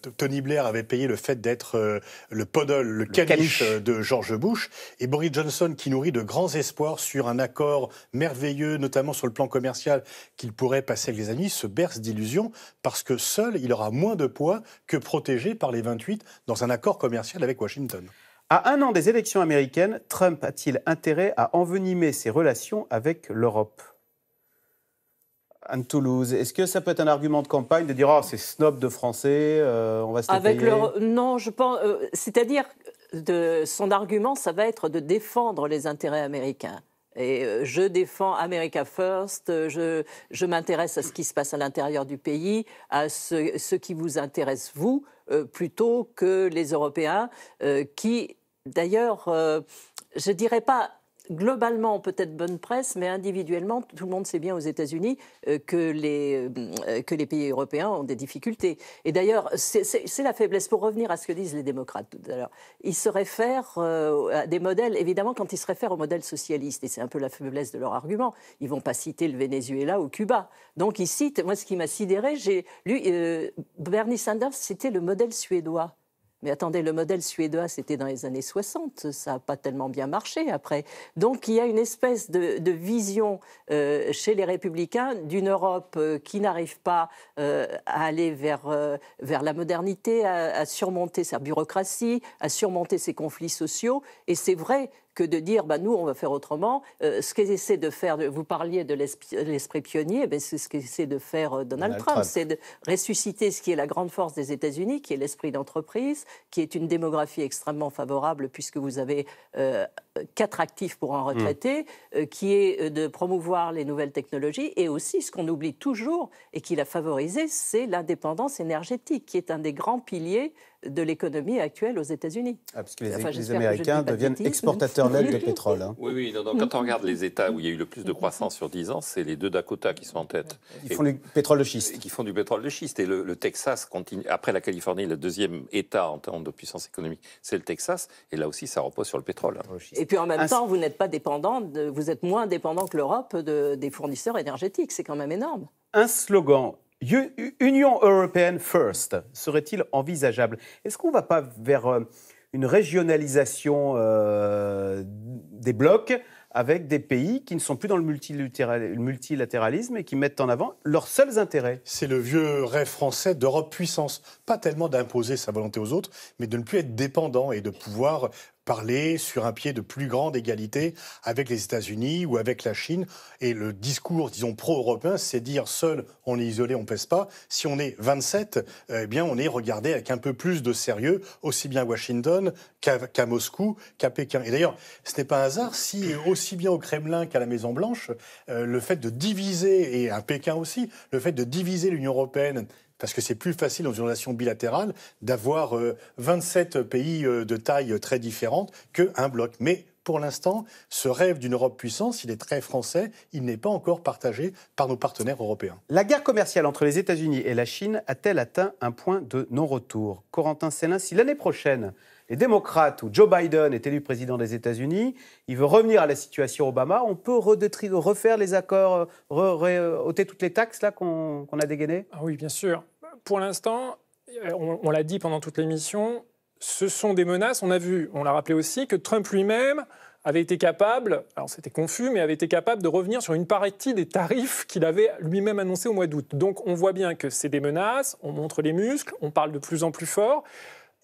euh, Tony Blair avait payé le fait d'être euh, le podol, le, euh, de George Bush, et Boris Johnson qui nourrit de grands espoirs sur un accord merveilleux, notamment sur le plan commercial, qu'il pourrait passer avec les amis, se berce d'illusions parce que seul il aura moins de poids que protégé par les 28 dans un accord commercial avec Washington. À un an des élections américaines, Trump a-t-il intérêt à envenimer ses relations avec l'Europe Anne Toulouse, est-ce que ça peut être un argument de campagne de dire oh, c'est snob de Français, euh, on va se Avec Non, je pense. Euh, c'est-à-dire, de... son argument, ça va être de défendre les intérêts américains. Et euh, je défends America First, je, je m'intéresse à ce qui se passe à l'intérieur du pays, à ce, ce, qui vous intéresse, vous, plutôt que les Européens, qui, d'ailleurs, je dirais pas globalement peut-être bonne presse, mais individuellement, tout le monde sait bien aux États-Unis euh, que, les, euh, que les pays européens ont des difficultés. Et d'ailleurs, c'est la faiblesse. Pour revenir à ce que disent les démocrates tout à l'heure, ils se réfèrent euh, à des modèles, évidemment, quand ils se réfèrent au modèle socialiste, et c'est un peu la faiblesse de leur argument, ils ne vont pas citer le Venezuela ou Cuba. Donc ils citent, moi ce qui m'a sidéré, j'ai lu, Bernie Sanders c'était le modèle suédois. Mais attendez, le modèle suédois, c'était dans les années 60, ça n'a pas tellement bien marché après. Donc il y a une espèce de, vision euh, chez les républicains d'une Europe euh, qui n'arrive pas euh, à aller vers, vers la modernité, à, surmonter sa bureaucratie, à surmonter ses conflits sociaux. Et c'est vrai que de dire bah, nous, on va faire autrement. Euh, ce ce essaie de faire, vous parliez de l'esprit pionnier, ben, c'est ce qu'essaie de faire euh, Donald, Trump, c'est de ressusciter ce qui est la grande force des États-Unis, qui est l'esprit d'entreprise, qui est une démographie extrêmement favorable puisque vous avez euh, quatre actifs pour un retraité, mm. qui est de promouvoir les nouvelles technologies et aussi ce qu'on oublie toujours et qu'il a favorisé, c'est l'indépendance énergétique, qui est un des grands piliers de l'économie actuelle aux États-Unis. Ah, parce que les, Américains deviennent exportateurs nets de pétrole. Hein. Oui, oui. quand on regarde les États où il y a eu le plus de croissance sur 10 ans, c'est les deux Dakota qui sont en tête. Ils font du pétrole de schiste. Qui font du pétrole de schiste. Et le, Texas continue. Après la Californie, le deuxième État en termes de puissance économique, c'est le Texas. Et là aussi, ça repose sur le pétrole. Et puis en même temps, vous n'êtes pas dépendant, vous êtes moins dépendant que l'Europe des fournisseurs énergétiques. C'est quand même énorme. Un slogan Union européenne first serait-il envisageable Est-ce qu'on ne va pas vers euh, une régionalisation euh, des blocs avec des pays qui ne sont plus dans le multilatéralisme et qui mettent en avant leurs seuls intérêts. C'est le vieux rêve français d'Europe puissance. Pas tellement d'imposer sa volonté aux autres, mais de ne plus être dépendant et de pouvoir parler sur un pied de plus grande égalité avec les États-Unis ou avec la Chine. Et le discours, disons, pro-européen, c'est dire seul, on est isolé, on pèse pas. Si on est 27, eh bien, on est regardé avec un peu plus de sérieux, aussi bien à Washington qu'à Moscou, qu'à Pékin. Et d'ailleurs, ce n'est pas un hasard si, aussi bien au Kremlin qu'à la Maison-Blanche, euh, le fait de diviser, et à Pékin aussi, le fait de diviser l'Union européenne parce que c'est plus facile dans une relation bilatérale d'avoir 27 euh, pays euh, de taille très différente qu'un bloc. Mais pour l'instant, ce rêve d'une Europe puissance, il est très français, il n'est pas encore partagé par nos partenaires européens. La guerre commerciale entre les États-Unis et la Chine a-t-elle atteint un point de non-retour Corentin Célin, si l'année prochaine, les démocrates ou Joe Biden est élu président des États-Unis, il veut revenir à la situation Obama, on peut refaire les accords, euh, ôter toutes les taxes là qu'on a dégainées Ah oui, bien sûr pour l'instant, euh, on, l'a dit pendant toute l'émission, ce sont des menaces. On a vu, on l'a rappelé aussi, que Trump lui-même avait été capable, alors c'était confus, mais avait été capable de revenir sur une partie des tarifs qu'il avait lui-même annoncé au mois d'août. Donc on voit bien que c'est des menaces, on montre les muscles, on parle de plus en plus fort.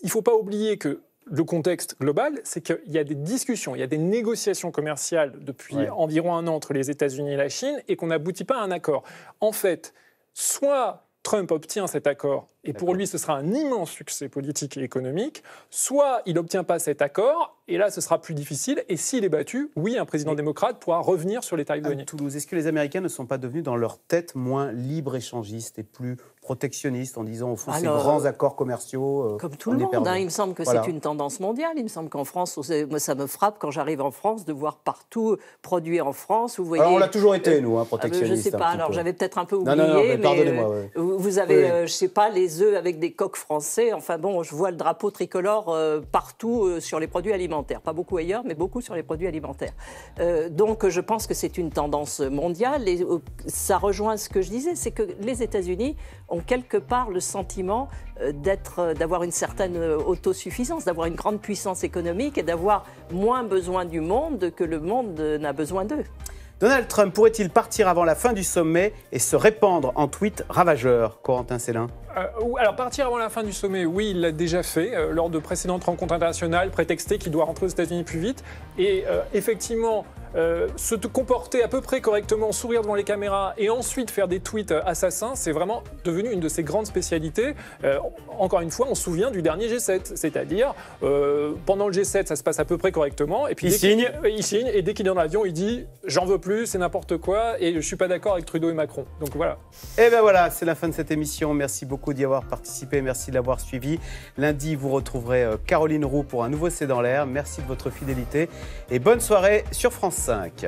Il ne faut pas oublier que le contexte global, c'est qu'il y a des discussions, il y a des négociations commerciales depuis environ un an entre les États-Unis et la Chine et qu'on n'aboutit pas à un accord. En fait, soit Trump obtient cet accord, et pour lui ce sera un immense succès politique et économique, soit il n'obtient pas cet accord, et là ce sera plus difficile, et s'il est battu, oui, un président démocrate pourra revenir sur les tarifs Toulouse, est-ce que les Américains ne sont pas devenus dans leur tête moins libre-échangistes et plus protectionniste en disant au fond ces grands euh, accords commerciaux. Euh, comme tout le monde, hein, il me semble que c'est une tendance mondiale. Il me semble qu'en France, ça me frappe quand j'arrive en France de voir partout produit en France. Vous voyez, on l'a toujours été, euh, nous, hein, protectionniste. Je ne sais pas, alors j'avais peut-être un peu oublié. mais, Vous avez, je ne je sais pas, les œufs avec des coques français. Enfin bon, je vois le drapeau tricolore partout sur les produits alimentaires. Pas beaucoup ailleurs, mais beaucoup sur les produits alimentaires. donc je pense que c'est une tendance mondiale et ça rejoint ce que je disais, c'est que les États-Unis ont quelque part le sentiment euh, d'être, euh, d'avoir une certaine euh, autosuffisance, d'avoir une grande puissance économique et d'avoir moins besoin du monde que le monde n'a besoin d'eux. Donald Trump pourrait-il partir avant la fin du sommet et se répandre en tweets ravageurs Corentin Célin euh, alors, partir avant la fin du sommet, oui, il l'a déjà fait euh, lors de précédentes rencontres internationales, prétexté qu'il doit rentrer aux États-Unis plus vite. Et euh, effectivement, se comporter à peu près correctement, sourire devant les caméras et ensuite faire des tweets assassins, c'est vraiment devenu une de ses grandes spécialités. encore une fois, on se souvient du dernier G7, c'est-à-dire pendant le G7, ça se passe à peu près correctement, et puis il signe, il, et dès qu'il est dans l'avion, il dit j'en veux plus, c'est n'importe quoi, et je suis pas d'accord avec Trudeau et Macron. Donc voilà. Et eh ben voilà, c'est la fin de cette émission. Merci beaucoup d'y avoir participé. Merci de l'avoir suivi. Lundi, vous retrouverez euh, Caroline Roux pour un nouveau C'est dans l'air. Merci de votre fidélité et bonne soirée sur France 5.